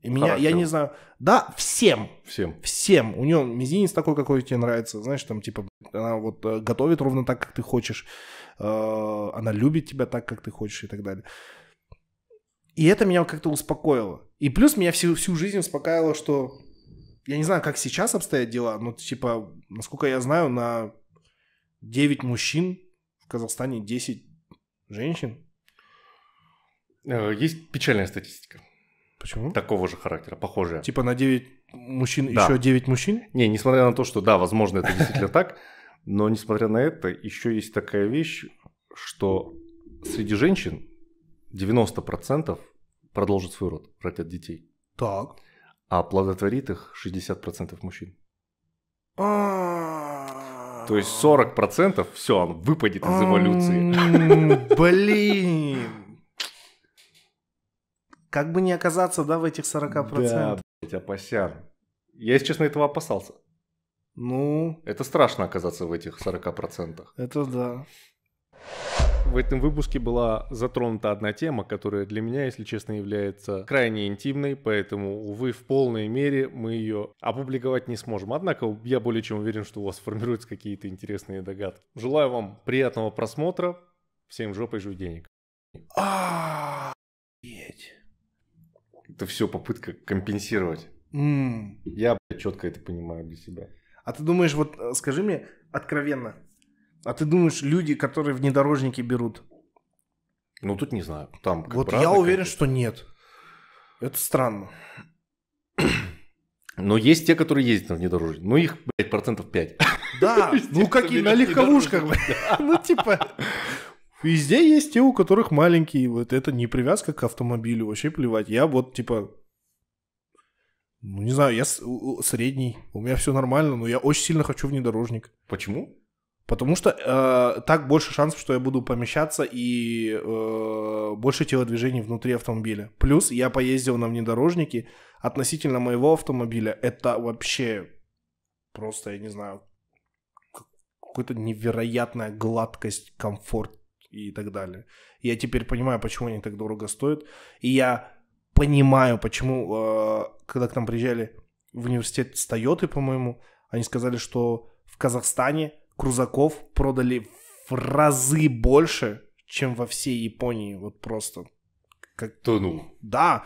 И меня, я не знаю, да, всем. Всем. Всем. У нее мизинец такой, какой тебе нравится. Знаешь, там, типа, она вот э, готовит ровно так, как ты хочешь. Э, она любит тебя так, как ты хочешь и так далее. И это меня как-то успокоило. И плюс меня всю, всю жизнь успокаивало, что... Я не знаю, как сейчас обстоят дела, но, типа, насколько я знаю, на 9 мужчин в Казахстане 10 женщин. Э, есть печальная статистика. Почему? Такого же характера, похожие. Типа на 9 мужчин да. еще 9 мужчин? Не, несмотря на то, что да, возможно, это действительно так, но несмотря на это, еще есть такая вещь, что среди женщин 90% продолжит свой род, родят детей. Так. А плодотворит их 60% мужчин. А. То есть 40% все, он выпадет из эволюции. Блин. Как бы не оказаться, да, в этих 40%. Да, блядь, опасян. Я, если честно, этого опасался. Ну... Это страшно оказаться в этих 40%. Это да. В этом выпуске была затронута одна тема, которая для меня, если честно, является крайне интимной, поэтому, увы, в полной мере мы ее опубликовать не сможем. Однако я более чем уверен, что у вас формируются какие-то интересные догадки. Желаю вам приятного просмотра. Всем жопой жуй денег. А-а-а! это все попытка компенсировать. Mm. Я четко это понимаю для себя. А ты думаешь, вот э, скажи мне откровенно, а ты думаешь, люди, которые внедорожники берут? Ну тут не знаю, там. Как вот я уверен, что нет. Это странно. Но есть те, которые ездят на внедорожнике. Ну их, блядь, процентов 5. Да, ну какие, на легковушках, блядь. Ну типа, Везде есть те, у которых маленькие. Вот это не привязка к автомобилю, вообще плевать. Я вот, типа, ну, не знаю, я средний, у меня все нормально, но я очень сильно хочу внедорожник. Почему? Потому что э, так больше шансов, что я буду помещаться и э, больше телодвижений внутри автомобиля. Плюс я поездил на внедорожнике относительно моего автомобиля. Это вообще просто, я не знаю, какая-то невероятная гладкость, комфорт, и так далее. Я теперь понимаю, почему они так дорого стоят. И я понимаю, почему, э, когда к нам приезжали в университет с Тойоты, по-моему, они сказали, что в Казахстане крузаков продали в разы больше, чем во всей Японии. Вот просто. Как... Тонул. Да.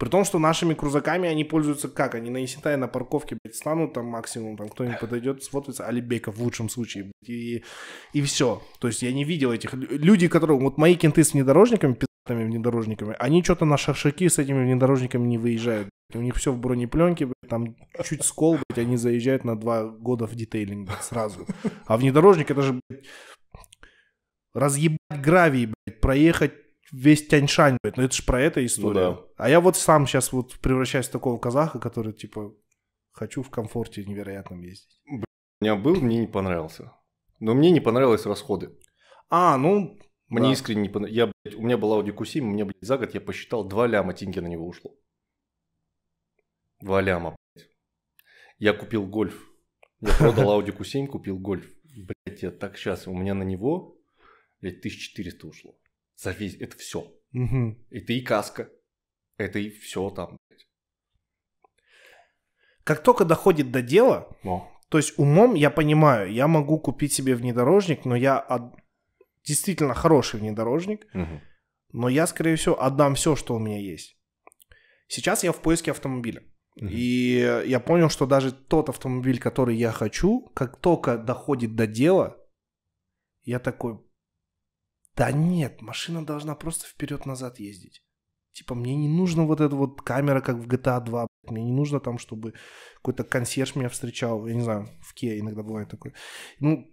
При том, что нашими крузаками они пользуются как? Они на Исентай на парковке, блядь, станут там максимум, там кто-нибудь подойдет, смотрится Алибека в лучшем случае, блядь, и, и все. То есть я не видел этих людей, которые, вот мои кенты с внедорожниками, пи***тыми внедорожниками, они что-то на шашлыки с этими внедорожниками не выезжают. Блядь. У них все в бронепленке, блядь, там чуть скол, блядь, они заезжают на два года в детейлинг блядь, сразу. А внедорожник это же, блядь, разъебать гравий, блядь, проехать весь Тяньшань. будет, Но это же про это ну история. Ну, да. А я вот сам сейчас вот превращаюсь в такого казаха, который типа хочу в комфорте невероятном ездить. Блин, у меня был, мне не понравился. Но мне не понравились расходы. А, ну... Мне да. искренне не понравилось. Я, у меня была Audi Q7, у меня, блядь, за год я посчитал 2 ляма тинги на него ушло. 2 ляма, блядь. Я купил гольф. Я продал Audi Q7, купил гольф. Блядь, я так сейчас, у меня на него, блядь, 1400 ушло за весь, это все. Угу. Это и каска, это и все там. Как только доходит до дела, но. то есть умом я понимаю, я могу купить себе внедорожник, но я от... действительно хороший внедорожник, угу. но я, скорее всего, отдам все, что у меня есть. Сейчас я в поиске автомобиля. Угу. И я понял, что даже тот автомобиль, который я хочу, как только доходит до дела, я такой, да нет, машина должна просто вперед-назад ездить. Типа, мне не нужно вот эта вот камера, как в GTA 2. Мне не нужно там, чтобы какой-то консьерж меня встречал. Я не знаю, в Kia иногда бывает такое. Ну,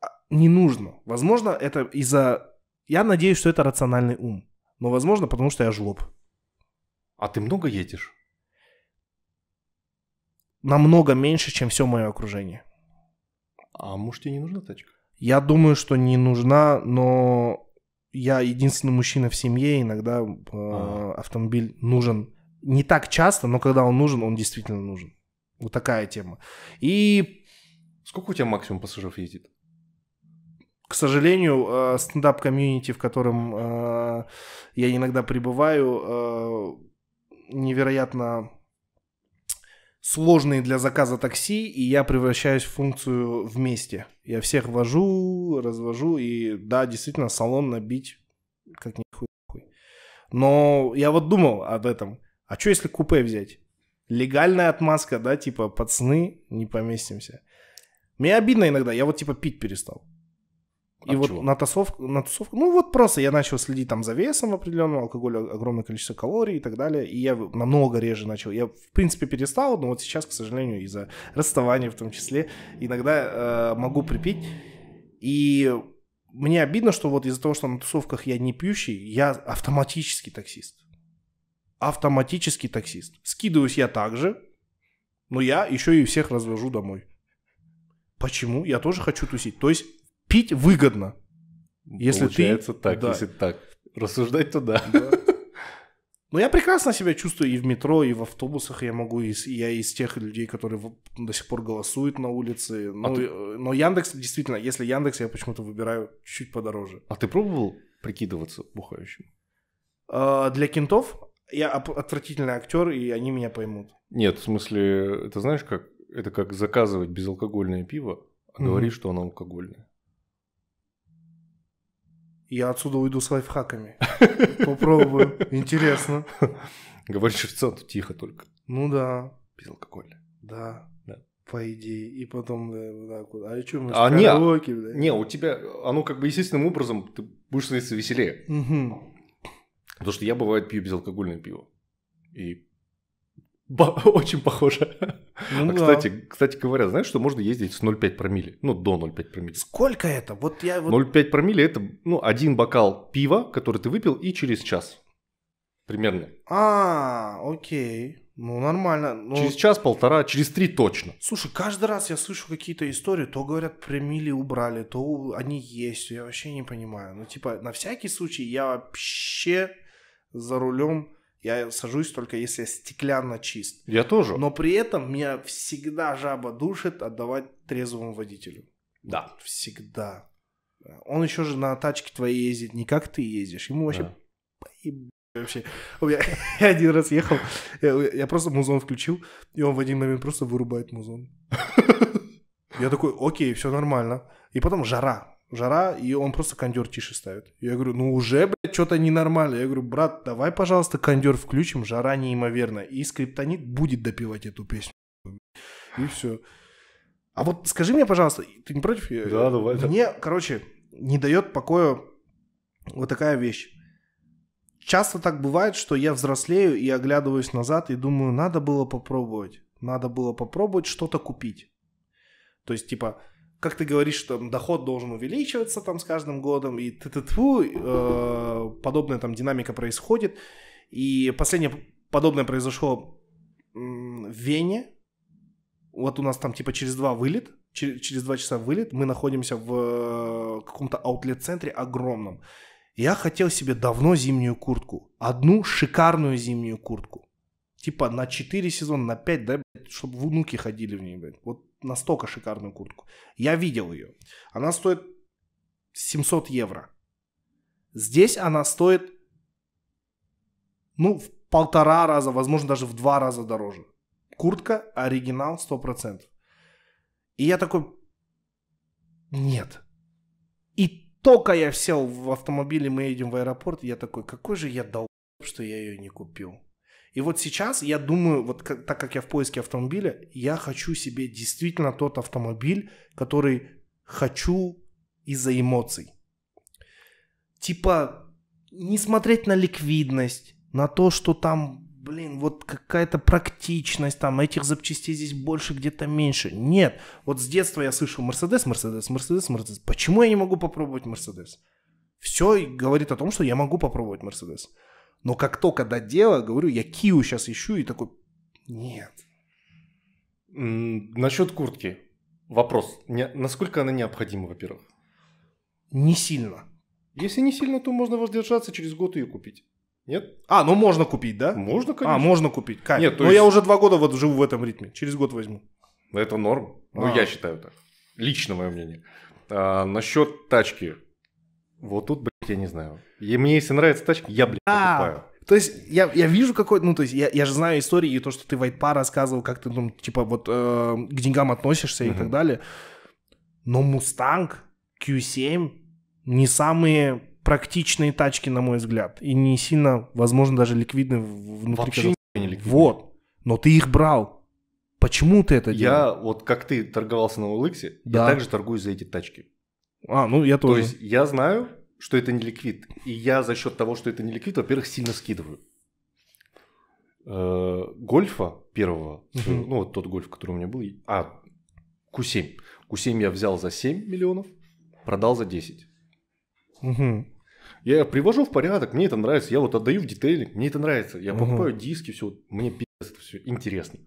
а, не нужно. Возможно, это из-за... Я надеюсь, что это рациональный ум. Но, возможно, потому что я жлоб. А ты много едешь? Намного меньше, чем все мое окружение. А может, тебе не нужна тачка? Я думаю, что не нужна, но я единственный мужчина в семье, иногда э, автомобиль нужен не так часто, но когда он нужен, он действительно нужен. Вот такая тема. И... Сколько у тебя максимум пассажиров едет? К сожалению, э, стендап-комьюнити, в котором э, я иногда пребываю, э, невероятно сложные для заказа такси, и я превращаюсь в функцию вместе. Я всех вожу, развожу, и да, действительно, салон набить как нихуя. Но я вот думал об этом. А что если купе взять? Легальная отмазка, да, типа, пацаны, не поместимся. Мне обидно иногда, я вот типа пить перестал. От и чего? вот на тусовку, на тусовку, ну вот просто я начал следить там за весом определенного, алкоголь огромное количество калорий и так далее, и я намного реже начал. Я в принципе перестал, но вот сейчас, к сожалению, из-за расставания в том числе, иногда э, могу припить. И мне обидно, что вот из-за того, что на тусовках я не пьющий, я автоматически таксист. Автоматически таксист. Скидываюсь я также, но я еще и всех развожу домой. Почему? Я тоже хочу тусить. То есть пить выгодно. Если Получается ты, так, да. если так. Рассуждать то да. да. Но я прекрасно себя чувствую и в метро, и в автобусах. Я могу, и, я из тех людей, которые до сих пор голосуют на улице. Но, ну, а ты... Э, но Яндекс, действительно, если Яндекс, я почему-то выбираю чуть подороже. А ты пробовал прикидываться бухающим? А, для кентов я отвратительный актер, и они меня поймут. Нет, в смысле, это знаешь как? Это как заказывать безалкогольное пиво, а mm-hmm. что оно алкогольное. Я отсюда уйду с лайфхаками. Попробую. Интересно. Говоришь, Говорит Шерцон, ну, тихо только. Ну да. Без алкоголя. Да. да. По идее. И потом, да, так вот. А что мы а не, караоке, блядь? Не, у тебя, оно как бы естественным образом, ты будешь становиться веселее. Угу. Потому что я, бывает, пью безалкогольное пиво. И Очень похоже. Ну, а, да. кстати, кстати говоря, знаешь, что можно ездить с 0,5 промили? Ну, до 0,5 промили. Сколько это? Вот я вот... 0,5 промили это ну, один бокал пива, который ты выпил, и через час. Примерно. А, окей. Ну, нормально. Но... Ну, через час-полтора, через три точно. Слушай, каждый раз я слышу какие-то истории, то говорят, промили убрали, то они есть, я вообще не понимаю. Ну, типа, на всякий случай я вообще за рулем я сажусь только если я стеклянно чист. Я тоже. Но при этом меня всегда жаба душит отдавать трезвому водителю. Да. всегда. Э, он еще же на тачке твоей ездит, не как ты ездишь. Ему вообще да. поеб... Вообще, у я один раз ехал, я, я просто музон включил, и он в один момент просто вырубает музон. Я такой, окей, все нормально. И потом жара жара, и он просто кондер тише ставит. Я говорю, ну уже, блядь, что-то ненормально. Я говорю, брат, давай, пожалуйста, кондер включим, жара неимоверная. И скриптонит будет допивать эту песню. И все. А вот скажи мне, пожалуйста, ты не против? Да, давай. Мне, да. короче, не дает покоя вот такая вещь. Часто так бывает, что я взрослею и оглядываюсь назад и думаю, надо было попробовать. Надо было попробовать что-то купить. То есть, типа, как ты говоришь, что доход должен увеличиваться там с каждым годом, и ты ты э, подобная там динамика происходит. И последнее подобное произошло в Вене. Вот у нас там типа через два вылет, через, через два часа вылет, мы находимся в э, каком-то аутлет-центре огромном. Я хотел себе давно зимнюю куртку. Одну шикарную зимнюю куртку. Типа на 4 сезона, на 5, да, чтобы внуки ходили в ней, блядь. Вот настолько шикарную куртку. Я видел ее. Она стоит 700 евро. Здесь она стоит, ну, в полтора раза, возможно, даже в два раза дороже. Куртка, оригинал 100%. И я такой, нет. И только я сел в автомобиль, и мы едем в аэропорт, я такой, какой же я дал, что я ее не купил. И вот сейчас я думаю, вот как, так как я в поиске автомобиля, я хочу себе действительно тот автомобиль, который хочу из-за эмоций. Типа не смотреть на ликвидность, на то, что там, блин, вот какая-то практичность, там этих запчастей здесь больше, где-то меньше. Нет, вот с детства я слышал Мерседес, Мерседес, Мерседес, Мерседес. Почему я не могу попробовать Мерседес? Все говорит о том, что я могу попробовать Мерседес. Но как только до дело, говорю, я Кию сейчас ищу и такой, нет. Насчет куртки. Вопрос. Не, насколько она необходима, во-первых? Не сильно. Если не сильно, то можно воздержаться, через год ее купить. Нет? А, ну можно купить, да? Можно, а, конечно. А, можно купить. Кайф. Нет, то Но есть... я уже два года вот живу в этом ритме. Через год возьму. Ну, это норм. Ну, а. Ну, я считаю так. Лично мое мнение. А, насчет тачки. Вот тут, я не знаю. И мне если нравится тачка, я, блядь, а, покупаю. То есть я, я вижу какой-то, ну то есть я, я же знаю истории и то, что ты Вайтпа рассказывал, как ты, ну, типа, вот э, к деньгам относишься mm-hmm. и так далее. Но Мустанг, Q7 не самые практичные тачки, на мой взгляд. И не сильно, возможно, даже ликвидны внутри Вообще не ликвидны. Вот. Но ты их брал. Почему ты это делал? Я, вот как ты торговался на OLX, да. я также торгую за эти тачки. А, ну я тоже. То есть я знаю, что это не ликвид. И я за счет того, что это не ликвид, во-первых, сильно скидываю. Э, гольфа первого, ну вот тот гольф, который у меня был, а, Q7. Q7 я взял за 7 миллионов, продал за 10. Я привожу в порядок, мне это нравится, я вот отдаю в детали мне это нравится. Я покупаю диски, все, мне пи***ц, это все интересно.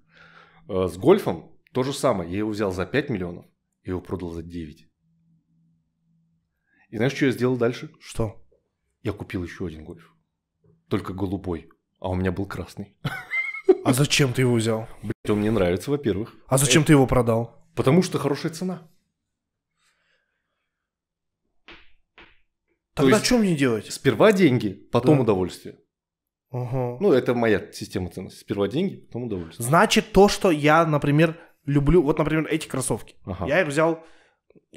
Э, с гольфом то же самое, я его взял за 5 миллионов, я его продал за 9. И знаешь, что я сделал дальше? Что? Я купил еще один гольф. Только голубой. А у меня был красный. А зачем ты его взял? Блять, он мне нравится, во-первых. А зачем Это... ты его продал? Потому что хорошая цена. Тогда что мне делать? Сперва деньги, потом да. удовольствие. Угу. Ну, это моя система ценностей. Сперва деньги, потом удовольствие. Значит, то, что я, например, люблю... Вот, например, эти кроссовки. Ага. Я их взял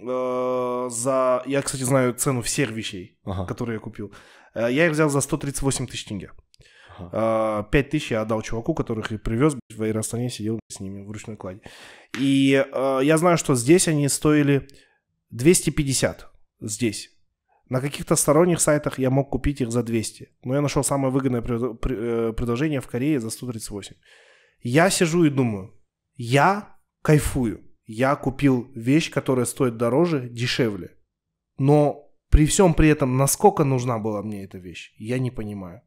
Э, за... Я, кстати, знаю цену всех вещей, ага. которые я купил. Э, я их взял за 138 тысяч тенге. Ага. 5 э, тысяч я отдал чуваку, которых и привез в Аэростане, сидел с ними в ручной кладе. И я знаю, что здесь они стоили 250 здесь. На каких-то сторонних сайтах я мог купить их за 200. Но я нашел самое выгодное предложение в Корее за 138. Я сижу и думаю, я кайфую я купил вещь, которая стоит дороже, дешевле. Но при всем при этом, насколько нужна была мне эта вещь, я не понимаю.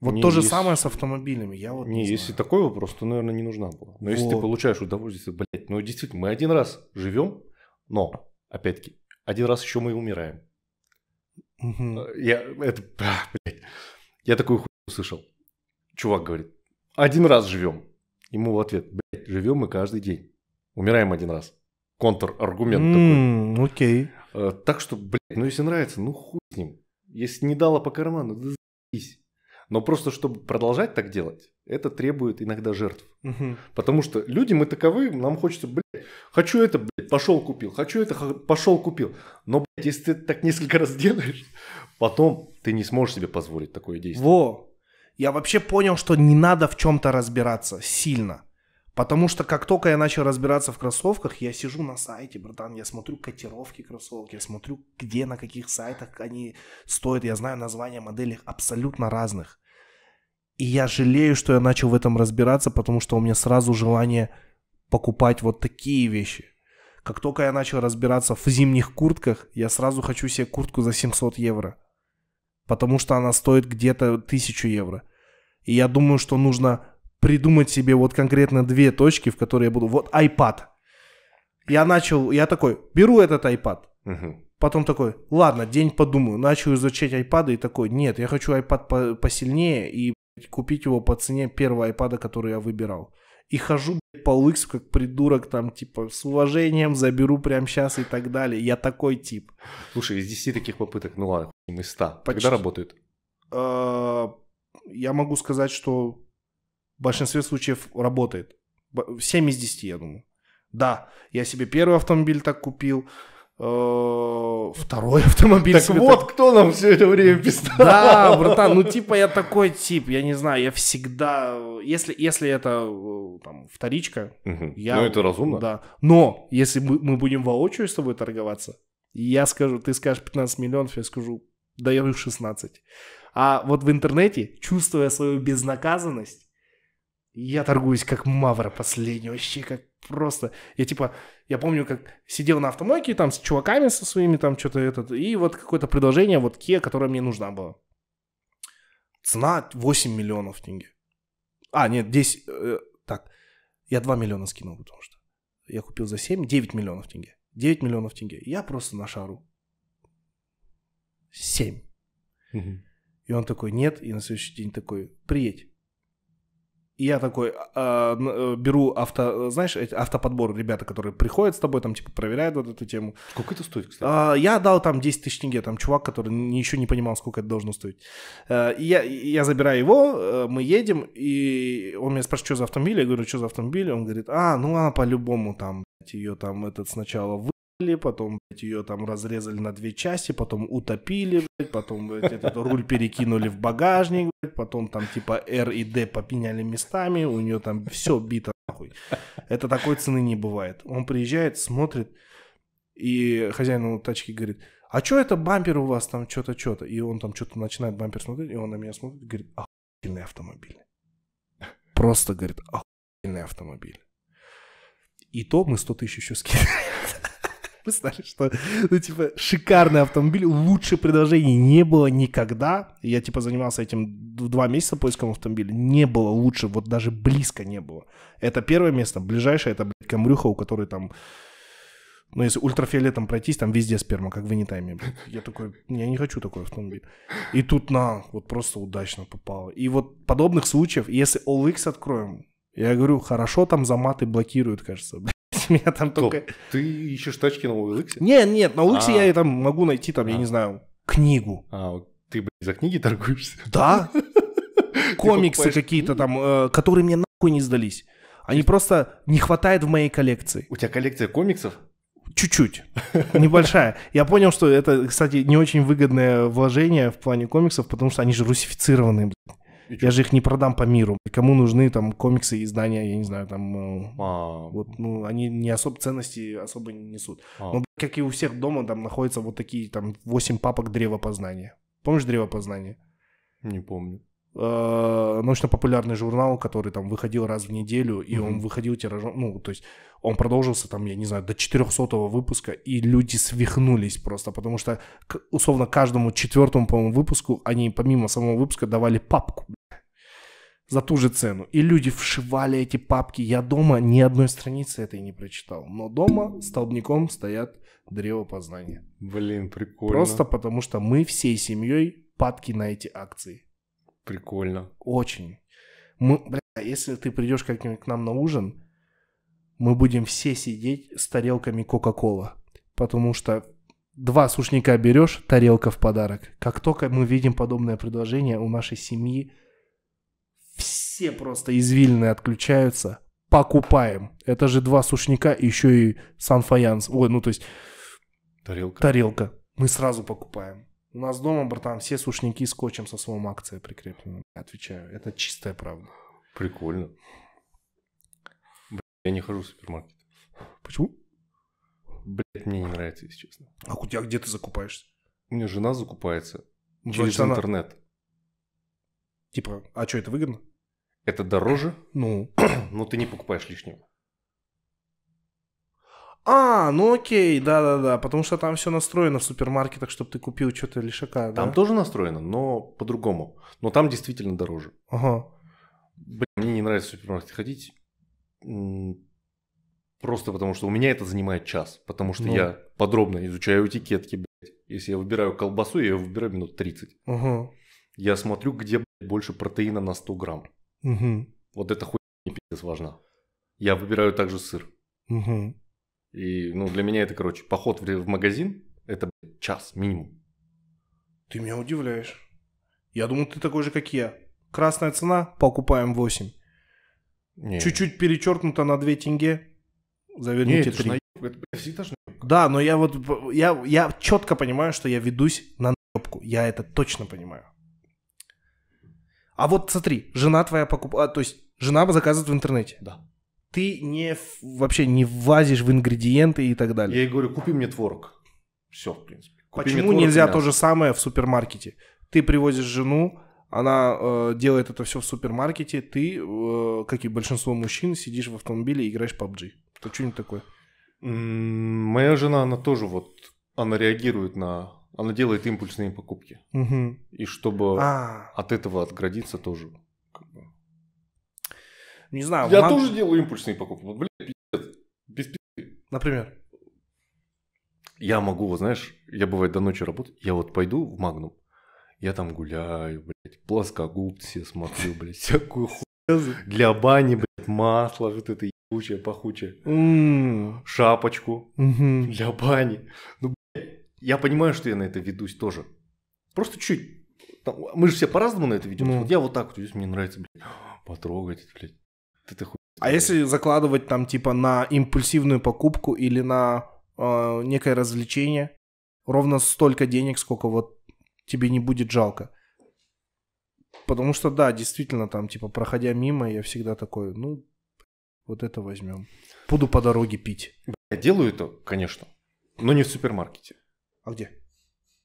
Вот не, то же если, самое с автомобилями. Я вот не, не если такой вопрос, то, наверное, не нужна была. Но вот. если ты получаешь удовольствие, блядь, ну действительно, мы один раз живем, но, опять-таки, один раз еще мы и умираем. Угу. Я, это, а, блядь, я такую хуйню услышал. Чувак говорит, один раз живем. Ему в ответ, блядь, живем мы каждый день. Умираем один раз. Контраргумент mm, такой. Окей. Okay. Э, так что, блядь, ну если нравится, ну хуй с ним. Если не дала по карману, да за***ись. Но просто чтобы продолжать так делать, это требует иногда жертв. Угу. uh Потому что люди мы таковы, нам хочется, блядь, хочу это, блядь, пошел купил, хочу это, пошел купил. Но, блядь, если ты так несколько раз делаешь, потом ты не сможешь себе позволить такое действие. Во! Я вообще понял, что не надо в чем-то разбираться сильно. Потому что как только я начал разбираться в кроссовках, я сижу на сайте, братан, я смотрю котировки кроссовок, я смотрю, где, на каких сайтах они стоят, я знаю названия моделей абсолютно разных. И я жалею, что я начал в этом разбираться, потому что у меня сразу желание покупать вот такие вещи. Как только я начал разбираться в зимних куртках, я сразу хочу себе куртку за 700 евро. Потому что она стоит где-то 1000 евро. И я думаю, что нужно придумать себе вот конкретно две точки, в которые я буду. Вот iPad. Я начал, я такой, беру этот iPad. Потом такой, ладно, день подумаю. Начал изучать iPad и такой, нет, я хочу iPad по посильнее и купить его по цене первого iPad, который я выбирал. И хожу по LX как придурок, там, типа, с уважением заберу прямо сейчас и так далее. Я такой тип. Слушай, из 10 таких попыток, ну ладно, из 100. Почти. Когда работают? А, я могу сказать, что в большинстве случаев работает. 7 из 10, я думаю. Да, я себе первый автомобиль так купил, э, второй автомобиль. Так себе вот так... кто нам все это время писал. Да, братан, ну типа я такой тип, я не знаю, я всегда, если, если это э, там вторичка, угу. я... Ну это разумно. Да, но если мы, мы будем воочию с тобой торговаться, я скажу, ты скажешь 15 миллионов, я скажу, даю 16. А вот в интернете, чувствуя свою безнаказанность, я торгуюсь как мавра последний, вообще как просто... Я типа, я помню, как сидел на автомойке там с чуваками со своими там что-то этот, и вот какое-то предложение вот Kia, которое мне нужна была. Цена 8 миллионов тенге. А, нет, 10... Э, так, я 2 миллиона скинул, потому что я купил за 7, 9 миллионов тенге. 9 миллионов тенге. Я просто на шару. 7. Угу. И он такой, нет, и на следующий день такой, приедь я такой а, э, беру авто, знаешь, эти автоподбор, ребята, которые приходят с тобой, там, типа, проверяют вот эту тему. Сколько это стоит, кстати? Э, я дал там 10 тысяч тенге, там, чувак, который еще не понимал, сколько это должно стоить. Э, я, я забираю его, э, мы едем, и он меня спрашивает, что за автомобиль? Я говорю, что за автомобиль? Он говорит, а, ну, она по-любому там, ее там этот сначала вы ебали, потом, блядь, ее там разрезали на две части, потом утопили, блядь, потом, блядь, этот руль перекинули в багажник, блядь, потом там типа R и D поменяли местами, у нее там все бито нахуй. Это такой цены не бывает. Он приезжает, смотрит, и хозяин тачки говорит, а что это бампер у вас там, что-то, что-то? И он там что-то начинает бампер смотреть, и он на меня смотрит и говорит, охуенный автомобиль. Просто, говорит, охуенный автомобиль. И то мы 100 тысяч еще скидываем писали, что, ну, типа, шикарный автомобиль, лучше предложений не было никогда. Я, типа, занимался этим два месяца поиском автомобиля. Не было лучше, вот даже близко не было. Это первое место. Ближайшее это, блядь, Камрюха, у которой там ну, если ультрафиолетом пройтись, там везде сперма, как в Anytime. Я такой, я не хочу такой автомобиль. И тут на, вот просто удачно попало. И вот подобных случаев, если OLX откроем, я говорю, хорошо там за маты блокируют, кажется. меня там только... Ты ищешь тачки на улыксе Нет, нет, на улыксе я а. там могу найти, там, я а. не знаю, книгу. А, ты, блядь, за книги торгуешься? Да. Комиксы какие-то там, э, которые мне нахуй не сдались. Они просто не хватает в моей коллекции. У тебя коллекция комиксов? Чуть-чуть. Небольшая. Я понял, что это, кстати, не очень выгодное вложение в плане комиксов, потому что они же русифицированы. И я же их не продам по миру. Кому нужны там комиксы, и издания, я не знаю, там... Э, а... Вот, ну, они не особо ценности особо не несут. А... Но, как и у всех дома, там находятся вот такие там 8 папок Древа Познания. Помнишь Древо Познания? Не помню. Э, научно-популярный журнал, который там выходил раз в неделю, и mm-hmm. он выходил тиражом, ну, то есть он продолжился там, я не знаю, до 400 выпуска, и люди свихнулись просто, потому что условно каждому четвертому, по-моему, выпуску они помимо самого выпуска давали папку, за ту же цену. И люди вшивали эти папки. Я дома ни одной страницы этой не прочитал. Но дома столбником стоят древо познания. Блин, прикольно. Просто потому что мы всей семьей падки на эти акции. Прикольно. Очень. Мы, бля, если ты придешь как-нибудь к нам на ужин, мы будем все сидеть с тарелками Кока-Кола. Потому что два сушника берешь, тарелка в подарок. Как только мы видим подобное предложение у нашей семьи, все просто извилины отключаются. Покупаем. Это же два сушника, еще и санфаянс. Ой, ну то есть... Тарелка. Тарелка. Мы сразу покупаем. У нас дома, братан, все сушники скотчем со своим акцией прикреплены. Отвечаю, это чистая правда. Прикольно. Блин, я не хожу в супермаркет. Почему? Блять, мне не нравится, если честно. А у тебя где ты закупаешься? У меня жена закупается Значит, через интернет. Она... Типа, а что, это выгодно? Это дороже? Ну. Но ну, ты не покупаешь лишнего. А, ну окей, да-да-да, потому что там все настроено в супермаркетах, чтобы ты купил что-то лишака, да? Там тоже настроено, но по-другому. Но там действительно дороже. Ага. Блин, мне не нравится в супермаркет ходить. Просто потому что у меня это занимает час. Потому что ну. я подробно изучаю этикетки, блядь. Если я выбираю колбасу, я ее выбираю минут 30. Ага. Я смотрю, где блядь, больше протеина на 100 грамм. Угу. Вот эта хуйня не пиздец важна. Я выбираю также сыр. Угу. И, ну, для меня это, короче, поход в, в магазин – это час минимум. Ты меня удивляешь. Я думал, ты такой же, как я. Красная цена, покупаем 8. Не. Чуть-чуть перечеркнуто на 2 тенге, заверните 3. На... Это, это да, но я вот, я, я четко понимаю, что я ведусь на наебку. Я это точно понимаю. А вот смотри, жена твоя покупает, то есть жена заказывает в интернете. Да. Ты не вообще не влазишь в ингредиенты и так далее. Я ей говорю, купи мне творог. Все, в принципе. Купи Почему творог, нельзя то же самое в супермаркете? Ты привозишь жену, она э, делает это все в супермаркете, ты, э, как и большинство мужчин, сидишь в автомобиле и играешь в PUBG. Это что-нибудь такое? Моя жена, она тоже вот, она реагирует на она делает импульсные покупки. Угу. И чтобы а. от этого отградиться тоже. Не знаю. Я ман... тоже делаю импульсные покупки. Вот, блядь, пиздец. Без пизды. Например? Я могу, знаешь, я бывает до ночи работаю, я вот пойду в Магнум, я там гуляю, блядь, плоскогуб все смотрю, блядь, всякую хуйню. Для бани, блядь, масло, вот это ебучее, пахучее. Шапочку для бани. Ну, я понимаю, что я на это ведусь тоже. Просто чуть. Мы же все по-разному на это ведем. Ну. Вот я вот так вот, здесь мне нравится, блядь, потрогать, блядь. Ты хуй. А если закладывать там типа на импульсивную покупку или на э, некое развлечение, ровно столько денег, сколько вот тебе не будет жалко. Потому что, да, действительно, там, типа, проходя мимо, я всегда такой, ну, вот это возьмем. Буду по дороге пить. Я делаю это, конечно, но не в супермаркете. А где?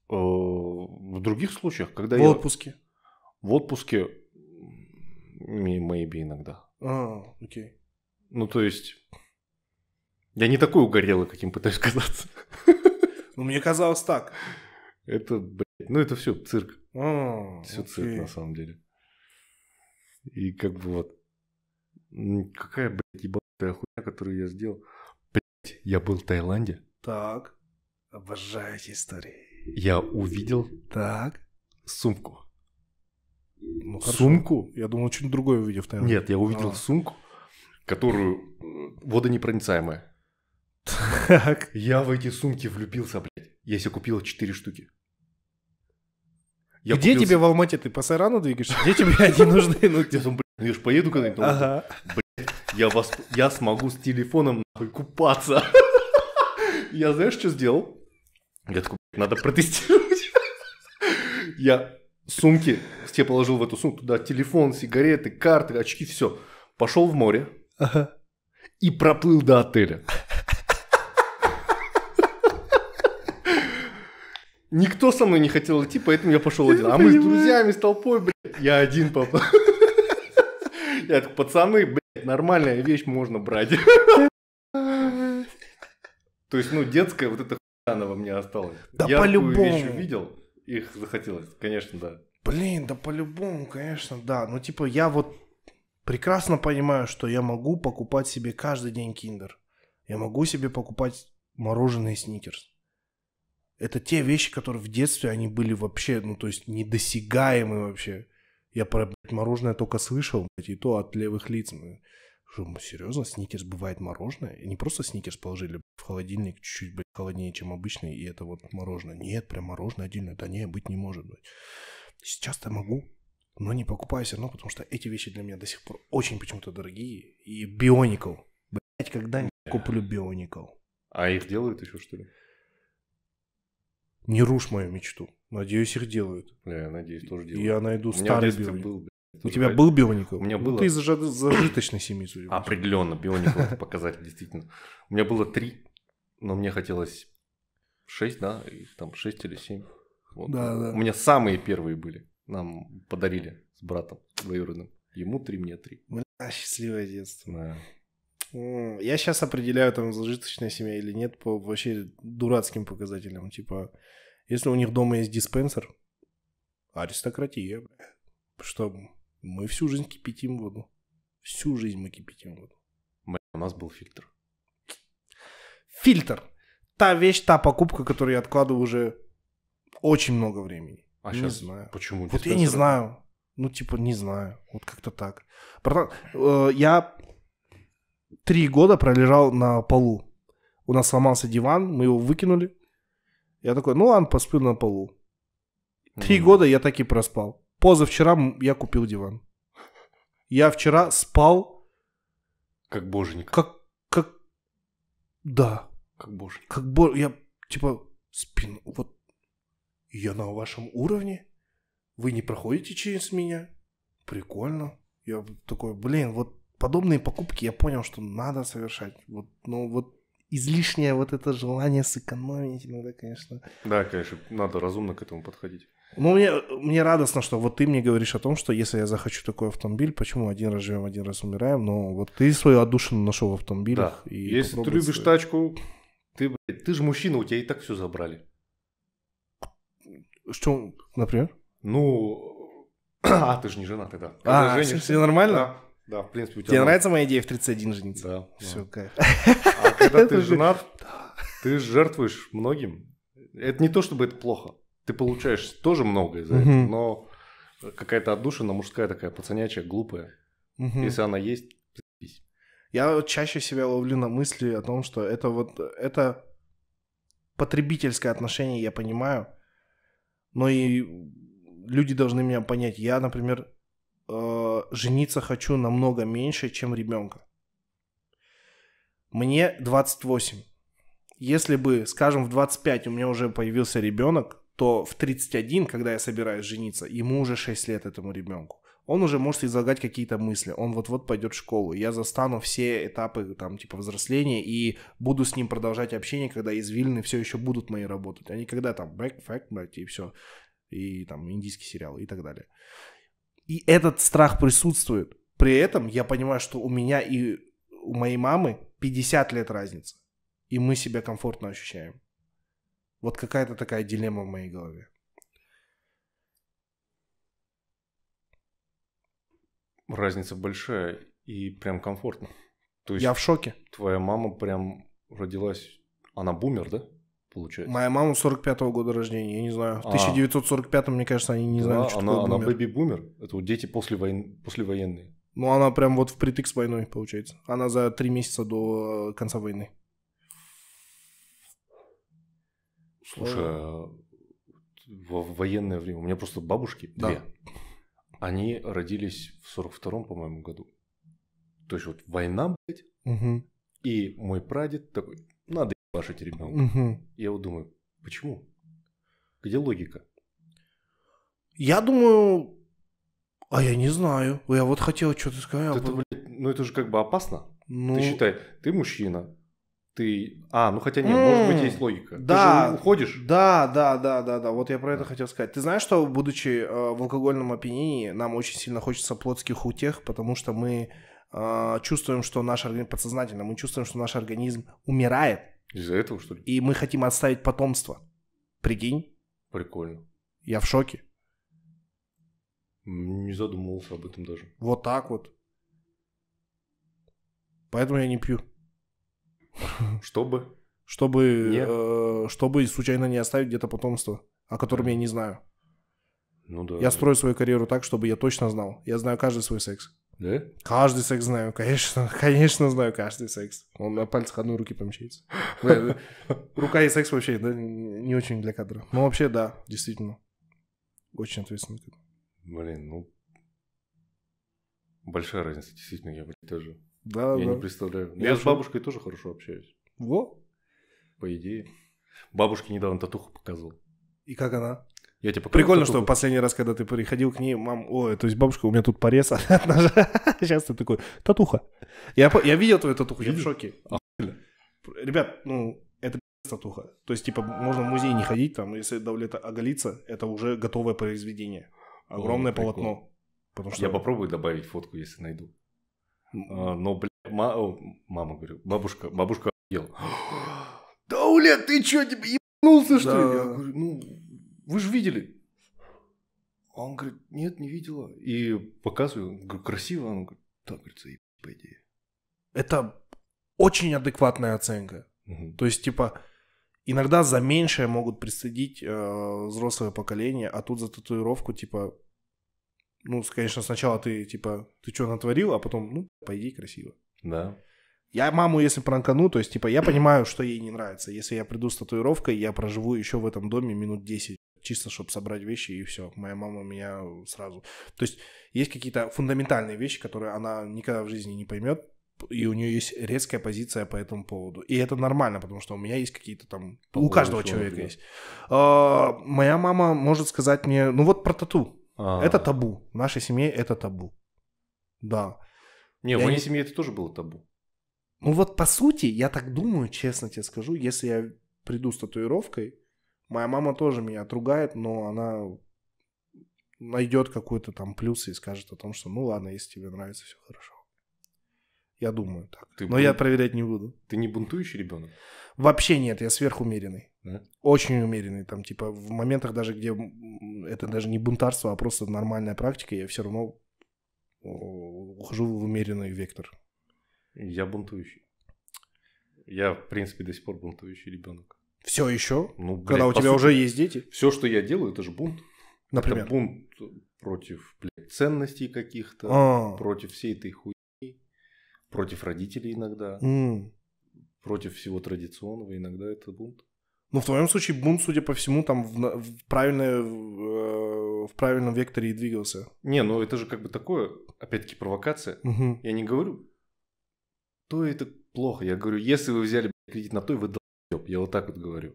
Э, в других случаях, когда я... В отпуске? В отпуске, maybe иногда. А, окей. Ну, то есть, я не такой угорелый, каким пытаюсь казаться. Ну, мне казалось так. Это, блядь, ну это все цирк. А, все цирк на самом деле. И как бы вот, какая, блядь, ебаная хуйня, которую я сделал. Блядь, я был в Таиланде. Так. Обожаю эти истории. Я увидел так. сумку. Ну, сумку? Я думал, что-нибудь другое увидел. Наверное. Нет, я увидел а. сумку, которую э, водонепроницаемая. Так. Я в эти сумки влюбился, блядь. Я себе купил 4 штуки. Я Где купил... тебе в Алмате? Ты по Сарану двигаешься? Где тебе они нужны? Ну, я я же поеду когда-нибудь. Ну, ага. Блядь, я, вас... я смогу с телефоном нахуй купаться. я знаешь, что сделал? Я такой, надо протестировать. Я сумки все положил в эту сумку, туда телефон, сигареты, карты, очки, все. Пошел в море ага. и проплыл до отеля. Никто со мной не хотел идти, поэтому я пошел один. А мы с друзьями, с толпой, блядь, я один попал. Я такой, пацаны, блядь, нормальная вещь можно брать. То есть, ну, детская вот эта она во мне осталась. Да по-любому. Я еще видел, их захотелось, конечно, да. Блин, да по-любому, конечно, да. Ну, типа, я вот прекрасно понимаю, что я могу покупать себе каждый день киндер. Я могу себе покупать мороженое и сникерс. Это те вещи, которые в детстве, они были вообще, ну, то есть, недосягаемы вообще. Я про блядь, мороженое только слышал, блядь, и то от левых лиц. Блядь. Что, серьезно, сникерс бывает мороженое? И не просто сникерс положили в холодильник, чуть-чуть блядь, холоднее, чем обычный, и это вот мороженое. Нет, прям мороженое отдельное. Да не, быть не может. быть. Сейчас-то могу, но не покупаю все равно, потому что эти вещи для меня до сих пор очень почему-то дорогие. И Бионикл. Блять, когда-нибудь куплю Бионикл. А их делают еще, что ли? Не рушь мою мечту. Надеюсь, их делают. Я надеюсь, тоже делают. Я найду старый Бионикл. У тебя а был Бионикл? У меня ну, было... Ну, ты из зажиточной семьи, судя по Определенно, Бионикл показатель, действительно. У меня было три, но мне хотелось шесть, да, и там шесть или семь. Вот. Да, да. У меня самые первые были. Нам подарили с братом двоюродным. Ему три, мне три. Бля, счастливое детство. Да. Я сейчас определяю, там, зажиточная семья или нет, по вообще дурацким показателям. Типа, если у них дома есть диспенсер, аристократия, что мы всю жизнь кипятим воду. Всю жизнь мы кипятим воду. у нас был фильтр. Фильтр. Та вещь, та покупка, которую я откладываю уже очень много времени. А не сейчас знаю. Почему? Вот я не знаю. Ну, типа, не знаю. Вот как-то так. Братан, э, я три года пролежал на полу. У нас сломался диван, мы его выкинули. Я такой, ну ладно, посплю на полу. Три mm года я так и проспал. Позавчера я купил диван. Я вчера спал... Как боженька. Как... как... Да. Как боженька. Как бо... Я, типа, спин Вот... Я на вашем уровне? Вы не проходите через меня? Прикольно. Я такой, блин, вот подобные покупки я понял, что надо совершать. Вот, но вот излишнее вот это желание сэкономить иногда, ну конечно. Да, конечно, надо разумно к этому подходить. Ну, мне, мне радостно, что вот ты мне говоришь о том, что если я захочу такой автомобиль, почему один раз живем, один раз умираем, но ну, вот ты свою отдушину нашел в автомобилях. Да. И если ты любишь свою. тачку, ты, ты же мужчина, у тебя и так все забрали. Что, например? Ну, а ты же не жена тогда. А, когда а, женишься, все нормально? Да. Да, в принципе, у тебя. Тебе много... нравится моя идея в 31 жениться? Да. Все, да. кайф. А когда ты женат, ты жертвуешь многим. Это не то, чтобы это плохо ты получаешь тоже много из-за этого, но какая-то отдушина мужская такая, пацанячая, глупая. Если она есть, запись. Я чаще себя ловлю на мысли о том, что это вот, это потребительское отношение, я понимаю, но и люди должны меня понять. Я, например, э, жениться хочу намного меньше, чем ребенка. Мне 28. Если бы, скажем, в 25 у меня уже появился ребенок, то в 31, когда я собираюсь жениться, ему уже 6 лет этому ребенку. Он уже может излагать какие-то мысли. Он вот-вот пойдет в школу. Я застану все этапы там типа взросления и буду с ним продолжать общение, когда из Вильны все еще будут мои работать. А не когда там бэк, фэк, блядь, и все. И там индийский сериал и так далее. И этот страх присутствует. При этом я понимаю, что у меня и у моей мамы 50 лет разница. И мы себя комфортно ощущаем. Вот какая-то такая дилемма в моей голове. Разница большая и прям комфортно. То есть Я в шоке. Твоя мама прям родилась... Она бумер, да? Получается. Моя мама 45-го года рождения, я не знаю. В 1945 а. мне кажется, они не да, знали, что она, такое бумер. Она бэби-бумер. Это вот дети после войн... послевоенные. Ну, она прям вот впритык с войной, получается. Она за три месяца до э, конца войны. Слушай, э. а, в военное время, у меня просто бабушки да. две, они родились в 42-м, по-моему, году. То есть вот война, блядь, угу. и мой прадед такой, надо ебашить ребенка. Угу. Я вот думаю, почему? Где логика? Я думаю, а я не знаю. Я вот хотел что-то сказать. Это, блядь, ну это же как бы опасно. Ну... Ты считай, ты мужчина, ты... А, ну хотя нет, mm. может быть, есть логика. Да. Ты же уходишь. Да, да, да, да, да. Вот я про это хотел сказать. Ты знаешь, что, будучи э, в алкогольном опьянении, нам очень сильно хочется плотских утех, потому что мы э, чувствуем, что наш организм... Подсознательно мы чувствуем, что наш организм умирает. Из-за этого, что ли? И мы хотим оставить потомство. Прикинь? Прикольно. Я в шоке. Не задумывался об этом даже. Вот так вот. Поэтому я не пью. Чтобы? Чтобы, э, чтобы случайно не оставить где-то потомство, о котором я не знаю. Ну да. Я строю свою карьеру так, чтобы я точно знал. Я знаю каждый свой секс. Да? Каждый секс знаю, конечно, конечно знаю каждый секс. Он на пальцах одной руки помещается. Ну, э, рука и секс вообще да, не очень для кадра. Но ну, вообще, да, действительно. Очень ответственно. Блин, ну... Большая разница, действительно, я, блядь, тоже да, Я да. не представляю. Я, я с бабушкой тоже хорошо общаюсь. Во. По идее. Бабушке недавно татуху показывал. И как она? Я тебе покажу Прикольно, татуху. что последний раз, когда ты приходил к ней, мам, ой, то есть бабушка, у меня тут порез от ножа. Сейчас ты такой, татуха. Я, я видел твою татуху, я в шоке. Ребят, ну, это татуха. То есть, типа, можно в музей не ходить, там, если давлета оголиться, это уже готовое произведение. Огромное О, полотно. Потому а что... Я попробую добавить фотку, если найду. А, но, бля, мама, говорю, бабушка, бабушка ела. Да, бля, ты что, ебанулся, что ли? Я говорю, ну, вы же видели. А он говорит, нет, не видела. И показываю, говорю, красиво. Он говорит, да, говорит, заебись, по идее. Это очень адекватная оценка. Угу. То есть, типа, иногда за меньшее могут присадить э, взрослое поколение, а тут за татуировку, типа, ну, конечно, сначала ты, типа, ты что натворил, а потом, ну, пойди красиво. Да. Я маму, если пранкану, то есть, типа, я понимаю, что ей не нравится. Если я приду с татуировкой, я проживу еще в этом доме минут 10, чисто, чтобы собрать вещи, и все. Моя мама меня сразу... То есть, есть какие-то фундаментальные вещи, которые она никогда в жизни не поймет, и у нее есть резкая позиция по этому поводу. И это нормально, потому что у меня есть какие-то там... По у каждого человека, есть. А, моя мама может сказать мне, ну вот про тату а-а-а. Это табу. В нашей семье это табу. Да. Не, в моей не... семье это тоже было табу. Ну вот по сути, я так думаю, честно тебе скажу, если я приду с татуировкой, моя мама тоже меня отругает, но она найдет какой-то там плюс и скажет о том, что ну ладно, если тебе нравится, все хорошо. Я думаю так. Ты Но бун... я проверять не буду. Ты не бунтующий ребенок? Вообще нет, я сверхумеренный. Да? Очень умеренный. Там, типа, в моментах даже, где это даже не бунтарство, а просто нормальная практика, я все равно ухожу в умеренный вектор. Я бунтующий. Я, в принципе, до сих пор бунтующий ребенок. Все еще? Ну, блядь, Когда у тебя сути, уже есть дети? Все, что я делаю, это же бунт. Например? Это бунт против блядь, ценностей каких-то, А-а-а. против всей этой хуйни, против родителей иногда. М-м против всего традиционного, иногда это бунт. Ну, в твоем случае бунт, судя по всему, там в, в, правильное, в, э, в правильном векторе и двигался. Не, ну это же как бы такое, опять-таки, провокация. Угу. Я не говорю, то это плохо. Я говорю, если вы взяли кредит на то, и вы долб. Я вот так вот говорю.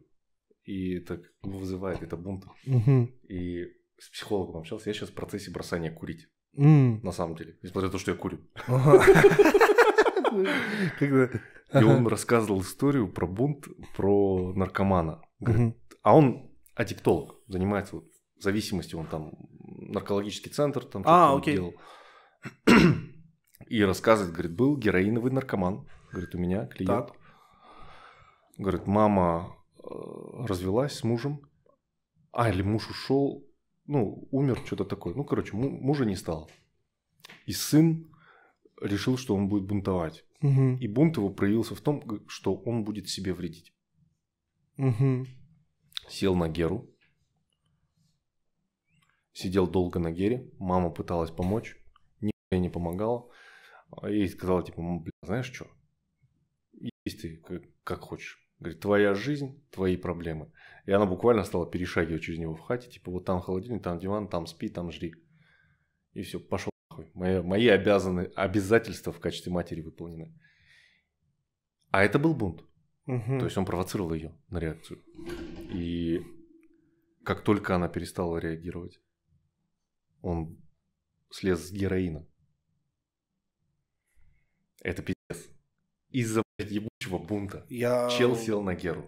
И так вызывает это бунт. Угу. И с психологом общался. Я сейчас в процессе бросания курить. Mm. На самом деле. Несмотря на то, что я курю. Ага. И он рассказывал историю про бунт, про наркомана. А он аддиктолог, занимается вот зависимостью, он там наркологический центр там а, делал. И рассказывает, говорит, был героиновый наркоман, говорит, у меня клиент. Говорит, мама э, развелась с мужем, а или муж ушел, ну, умер, что-то такое. Ну, короче, мужа не стал. И сын решил, что он будет бунтовать. Угу. И бунт его проявился в том, что он будет себе вредить. Угу. Сел на Геру. Сидел долго на Гере. Мама пыталась помочь. Нихуя не помогала. и сказала, типа, бля, знаешь что? Есть как, как хочешь. Говорит, твоя жизнь, твои проблемы. И она буквально стала перешагивать через него в хате. Типа, вот там холодильник, там диван, там спи, там жри. И все, пошел нахуй. Мои, мои обязаны, обязательства в качестве матери выполнены. А это был бунт. Угу. То есть он провоцировал ее на реакцию. И как только она перестала реагировать, он слез с героина. Это пиздец. Из-за ебучего бунта Я... чел сел на геру.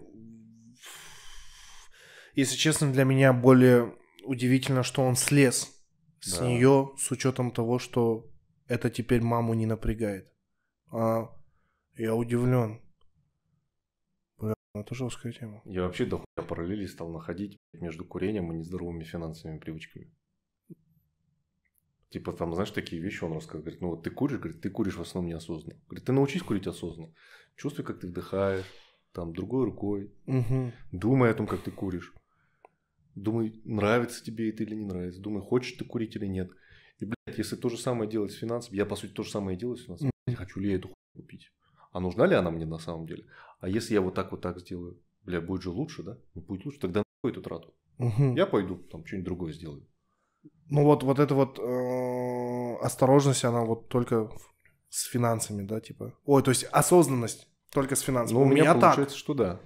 Если честно, для меня более удивительно, что он слез с да. нее, с учетом того, что это теперь маму не напрягает. А я удивлен. Бля, это жесткая тема. Я вообще до параллели стал находить между курением и нездоровыми финансовыми привычками. Типа там, знаешь, такие вещи он рассказывает. Говорит, ну вот ты куришь, говорит, ты куришь в основном неосознанно. Говорит, ты научись курить осознанно. Чувствуй, как ты вдыхаешь, там, другой рукой. Угу. Думай о том, как ты куришь. Думай, нравится тебе это или не нравится. Думай, хочешь ты курить или нет. И, блядь, если то же самое делать с финансами, я, по сути, то же самое и делаю с финансами. Mm-hmm. Хочу ли я эту хуйню купить? А нужна ли она мне на самом деле? А если я вот так вот так сделаю, бля, будет же лучше, да? Ну, будет лучше, тогда нахуй эту трату. Угу. Я пойду там что-нибудь другое сделаю. Ну вот, вот эта вот э, осторожность, она вот только с финансами, да, типа. Ой, то есть осознанность только с финансами. Ну, у, у меня, меня получается, так. что да.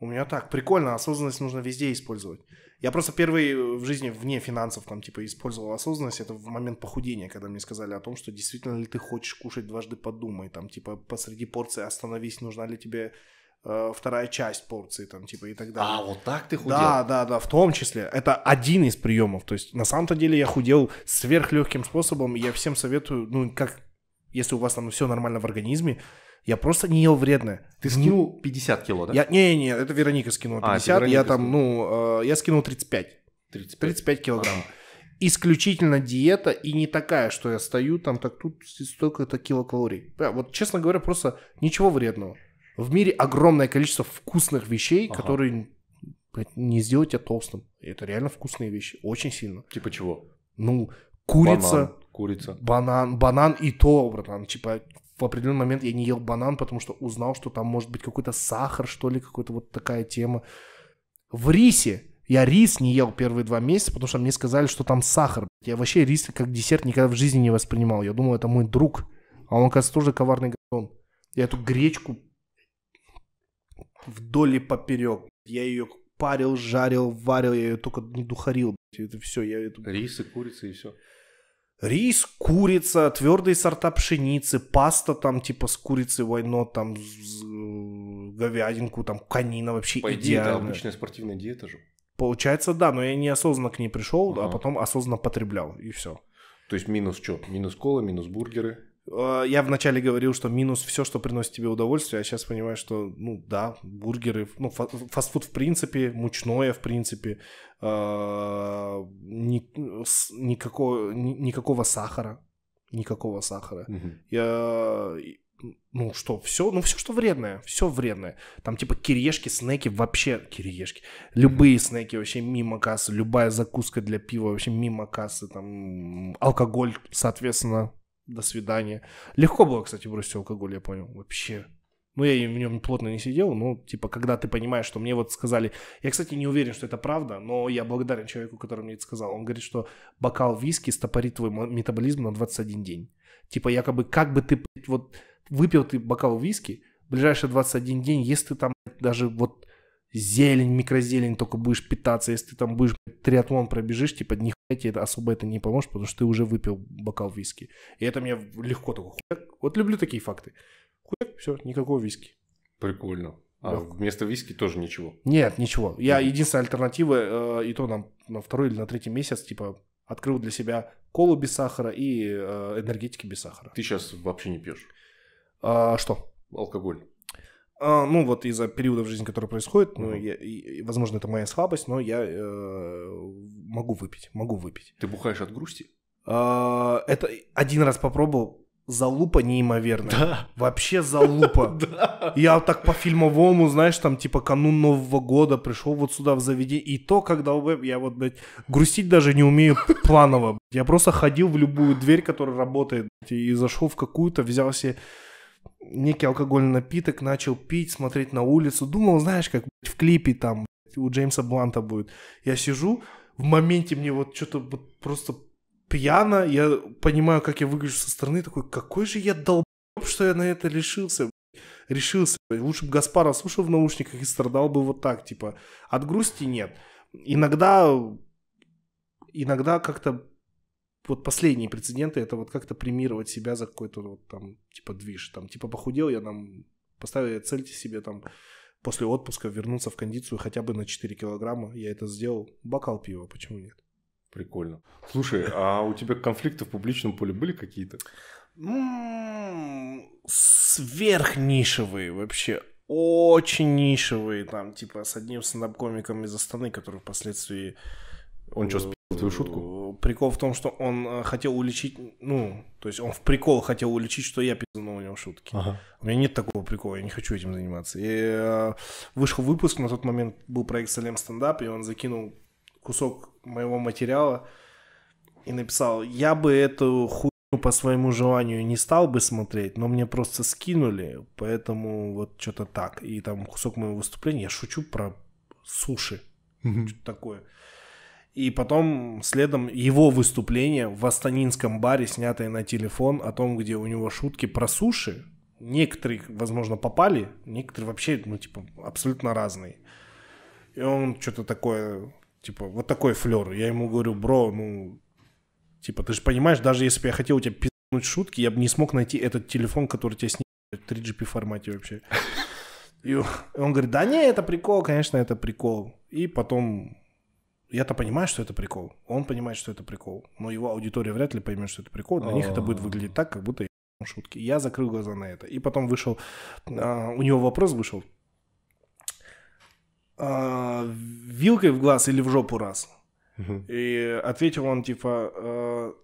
У меня так, прикольно, осознанность нужно везде использовать. Я просто первый э, в жизни вне финансов там типа использовал осознанность, это в момент похудения, когда мне сказали о том, что действительно ли ты хочешь кушать, дважды подумай, там типа посреди порции остановись, нужна ли тебе э, вторая часть порции там типа и так далее. А, вот так ты худел? Да, да, да, в том числе. Это один из приемов, то есть на самом-то деле я худел сверхлегким способом, я всем советую, ну как, если у вас там все нормально в организме, я просто не ел вредное. Ты скинул 50 кило, да? Я, не, не, это Вероника скинула 50, а, Вероника я там, ну, э, я скинул 35. 35, 35 килограмм. А. Исключительно диета и не такая, что я стою там, так тут столько-то килокалорий. Да, вот, честно говоря, просто ничего вредного. В мире огромное количество вкусных вещей, ага. которые блядь, не сделать тебя толстым. Это реально вкусные вещи, очень сильно. Типа чего? Ну, курица. Банан, курица. Банан, банан и то, братан, типа в определенный момент я не ел банан, потому что узнал, что там может быть какой-то сахар, что ли, какая-то вот такая тема. В рисе я рис не ел первые два месяца, потому что мне сказали, что там сахар. Я вообще рис как десерт никогда в жизни не воспринимал. Я думал, это мой друг. А он, кажется, тоже коварный гандон. Я эту гречку вдоль и поперек. Я ее парил, жарил, варил, я ее только не духарил. Это все, я эту... Рис и курица и все рис, курица, твердые сорта пшеницы, паста там типа с курицей войно, там с, говядинку, там канина вообще По идее, это обычная спортивная диета же. Получается, да, но я неосознанно к ней пришел, uh-huh. а потом осознанно потреблял, и все. То есть минус что? Минус кола, минус бургеры. А, я вначале говорил, что минус все, что приносит тебе удовольствие, а сейчас понимаю, что, ну да, бургеры, ну фа фастфуд в принципе, мучное в принципе, а, ни, с, никакого, ни, никакого сахара, никакого сахара. Угу. Я, ну что, все, ну все, что вредное, все вредное. Там типа кириешки, снеки вообще, кириешки, любые снеки вообще мимо кассы, любая закуска для пива вообще мимо кассы, там алкоголь, соответственно, до свидания. Легко было, кстати, бросить алкоголь, я понял, вообще. Ну, я и в нем плотно не сидел, но, типа, когда ты понимаешь, что мне вот сказали... Я, кстати, не уверен, что это правда, но я благодарен человеку, который мне это сказал. Он говорит, что бокал виски стопорит твой метаболизм на 21 день. Типа, якобы, как бы ты, вот, выпил ты бокал виски, ближайшие 21 день, если ты там даже вот зелень, микрозелень только будешь питаться, если ты там будешь триатлон пробежишь, типа, ни тебе это особо это не поможет, потому что ты уже выпил бокал виски. И это мне легко только хуяк. Вот люблю такие факты. Хуяк, все, никакого виски. Прикольно. А Легко. вместо виски тоже ничего? Нет, ничего. Я единственная альтернатива, э, и то нам на второй или на третий месяц, типа, открыл для себя колу без сахара и э, энергетики без сахара. Ты сейчас вообще не пьешь? А, что? Алкоголь. А, ну, вот из-за периодов жизни, которые происходят, ну, я, и, возможно, это моя слабость, но я э, могу выпить, могу выпить. Ты бухаешь от грусти? А, это один раз попробовал, залупа неимоверная. Да. Вообще залупа. Да. Я вот так по фильмовому, знаешь, там типа канун Нового года пришел вот сюда в заведение. И то, когда я вот, блядь, грустить даже не умею планово. Я просто ходил в любую дверь, которая работает, и зашел в какую-то, взял себе некий алкогольный напиток, начал пить, смотреть на улицу. Думал, знаешь, как в клипе там у Джеймса Бланта будет. Я сижу, в моменте мне вот что-то вот просто пьяно, я понимаю, как я выгляжу со стороны, такой, какой же я долб, что я на это решился. Решился. Лучше бы Гаспара слушал в наушниках и страдал бы вот так, типа. От грусти нет. Иногда иногда как-то вот последние прецеденты, это вот как-то премировать себя за какой-то вот там, типа, движ, там, типа, похудел я, нам поставил цель себе, там, после отпуска вернуться в кондицию хотя бы на 4 килограмма, я это сделал, бокал пива, почему нет? Прикольно. Слушай, а у тебя конфликты в публичном поле были какие-то? М-м, сверхнишевые вообще. Очень нишевые, там, типа, с одним стендап-комиком из Астаны, который впоследствии... Он что, спил твою шутку? прикол в том, что он э, хотел уличить, ну, то есть он в прикол хотел уличить, что я пизданул у него шутки. Ага. У меня нет такого прикола, я не хочу этим заниматься. И э, вышел выпуск, на тот момент был проект Салем Стендап, и он закинул кусок моего материала и написал, я бы эту хуйню по своему желанию не стал бы смотреть, но мне просто скинули, поэтому вот что-то так. И там кусок моего выступления, я шучу про суши, mm-hmm. что-то такое. И потом следом его выступление в астанинском баре, снятое на телефон, о том, где у него шутки про суши. Некоторые, возможно, попали, некоторые вообще, ну, типа, абсолютно разные. И он что-то такое, типа, вот такой флер. Я ему говорю, бро, ну, типа, ты же понимаешь, даже если бы я хотел у тебя пи***нуть шутки, я бы не смог найти этот телефон, который тебя снимает в 3GP формате вообще. И он говорит, да не, это прикол, конечно, это прикол. И потом я-то понимаю, что это прикол. Он понимает, что это прикол. Но его аудитория вряд ли поймет, что это прикол. Для них это будет а. выглядеть так, как будто я шутки. Я закрыл глаза на это. И потом вышел... А, у него вопрос вышел. А, вилкой в глаз или в жопу раз? И ответил он типа...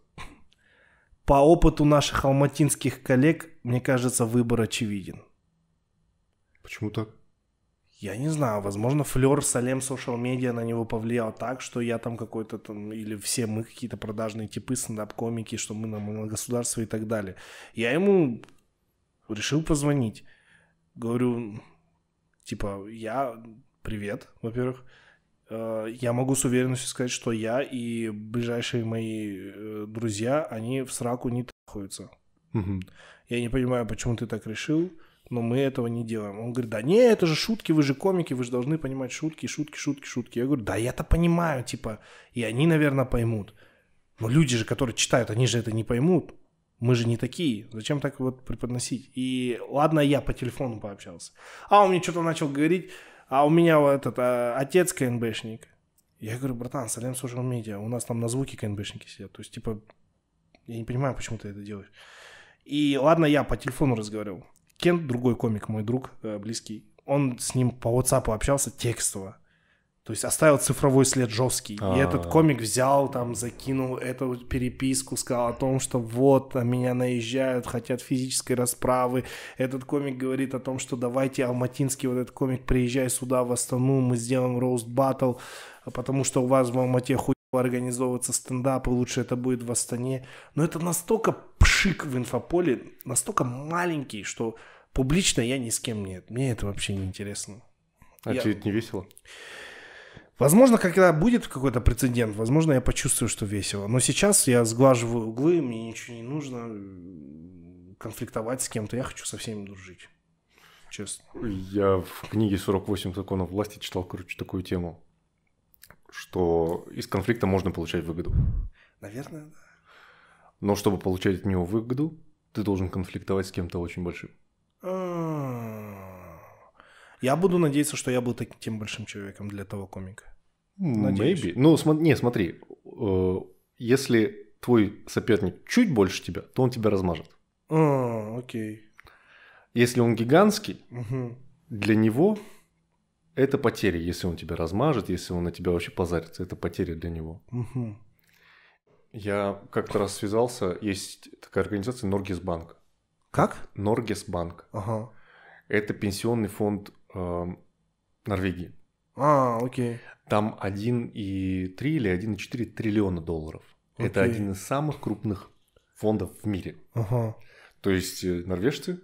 по опыту наших алматинских коллег, мне кажется, выбор очевиден. Почему так? я не знаю, возможно, флер Салем Social медиа на него повлиял так, что я там какой-то там, или все мы какие-то продажные типы, стендап-комики, что мы на, государство и так далее. Я ему решил позвонить. Говорю, типа, я... Привет, во-первых. Э, я могу с уверенностью сказать, что я и ближайшие мои э, друзья, они в сраку не трахаются. Угу. Я не понимаю, почему ты так решил но мы этого не делаем. Он говорит, да не, это же шутки, вы же комики, вы же должны понимать шутки, шутки, шутки, шутки. Я говорю, да я-то понимаю, типа, и они, наверное, поймут. Но люди же, которые читают, они же это не поймут. Мы же не такие. Зачем так вот преподносить? И ладно, я по телефону пообщался. А он мне что-то начал говорить, а у меня вот этот а, отец КНБшник. Я говорю, братан, салям social медиа, у нас там на звуке КНБшники сидят. То есть, типа, я не понимаю, почему ты это делаешь. И ладно, я по телефону разговаривал. Кен, другой комик, мой друг, э, близкий, он с ним по WhatsApp общался текстово. То есть оставил цифровой след жесткий. А-а-а. И этот а. комик взял, там, закинул эту переписку, сказал о том, что вот, меня наезжают, хотят физической расправы. Этот комик говорит о том, что давайте, алматинский вот этот комик, приезжай сюда, в Астану, мы сделаем роуст батл, потому что у вас в Алмате хуй организовываться стендапы, лучше это будет в Астане. Но это настолько шик в инфополе настолько маленький, что публично я ни с кем нет. Мне это вообще не интересно. А я... тебе это не весело? Возможно, когда будет какой-то прецедент, возможно, я почувствую, что весело. Но сейчас я сглаживаю углы, мне ничего не нужно конфликтовать с кем-то. Я хочу со всеми дружить. Честно. Я в книге «48 законов власти» читал, короче, такую тему, что из конфликта можно получать выгоду. Наверное, да. Но чтобы получать от него выгоду, ты должен конфликтовать с кем-то очень большим. А, я буду надеяться, что я был таким тем большим человеком для того комика. Надеюсь. Maybe. Ну, см- не, смотри, э- если твой соперник чуть больше тебя, то он тебя размажет. А, окей. Если он гигантский, угу. для него это потеря. Если он тебя размажет, если он на тебя вообще позарится, это потеря для него. Угу. Я как-то раз связался, есть такая организация Норгисбанк. Как? Норгисбанк. Ага. Это пенсионный фонд э, Норвегии. А, окей. Там 1,3 или 1,4 триллиона долларов. Окей. Это один из самых крупных фондов в мире. Ага. То есть э, норвежцы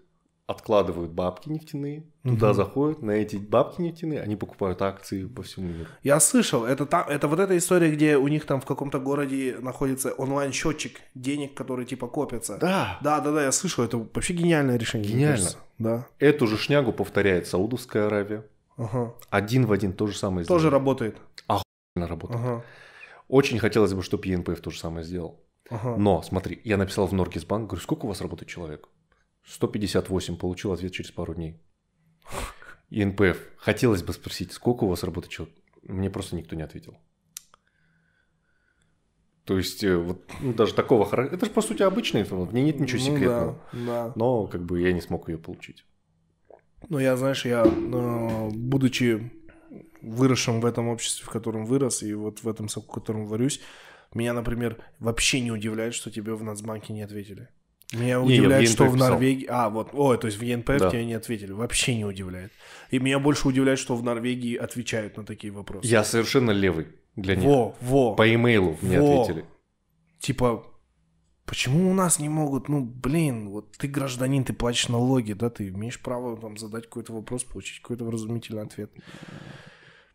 откладывают бабки нефтяные, угу. туда заходят, на эти бабки нефтяные они покупают акции по всему миру. Я слышал, это, там, это вот эта история, где у них там в каком-то городе находится онлайн-счетчик денег, которые типа копятся. Да. Да, да, да, я слышал, это вообще гениальное решение. Гениально. Да. Эту же шнягу повторяет Саудовская Аравия. Ага. Один в один, то же самое. Тоже работает. Охуенно работает. Ага. Очень хотелось бы, чтобы ЕНПФ то же самое сделал. Ага. Но, смотри, я написал в Норкисбанк, говорю, сколько у вас работает человек? 158 получил ответ через пару дней. И НПФ. Хотелось бы спросить, сколько у вас работает человек? Мне просто никто не ответил. То есть, э, вот, ну, даже такого характера. Это же, по сути, обычная информация. В ней нет ничего секретного. Ну, да, да. Но, как бы, я не смог ее получить. Ну, я, знаешь, я, э, будучи выросшим в этом обществе, в котором вырос, и вот в этом соку, в котором варюсь, меня, например, вообще не удивляет, что тебе в Нацбанке не ответили. Меня удивляет, в что в писал. Норвегии... А, вот, ой, то есть в ЕНПФ да. тебе не ответили. Вообще не удивляет. И меня больше удивляет, что в Норвегии отвечают на такие вопросы. Я совершенно левый для них. Во, во. По имейлу во. мне ответили. Типа, почему у нас не могут... Ну, блин, вот ты гражданин, ты платишь налоги, да, ты имеешь право там задать какой-то вопрос, получить какой-то вразумительный ответ.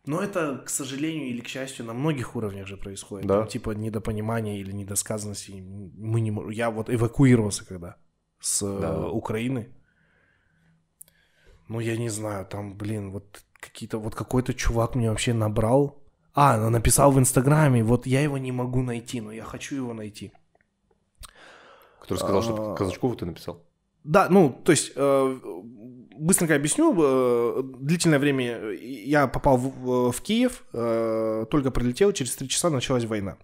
Но это, к сожалению или к счастью, на многих уровнях же происходит. Да. Там, типа недопонимания или недосказанности. Мы не... Я вот эвакуировался когда с э, да. Украины. Ну, я не знаю, там, блин, вот какие-то... Вот какой-то чувак мне вообще набрал. А, написал в Инстаграме. Вот я его не могу найти, но я хочу его найти. Который сказал, а... что Казачкову ты написал? Да, ну, то есть э, быстренько объясню. Э, длительное время я попал в, э, в Киев, э, только прилетел, через три часа началась война.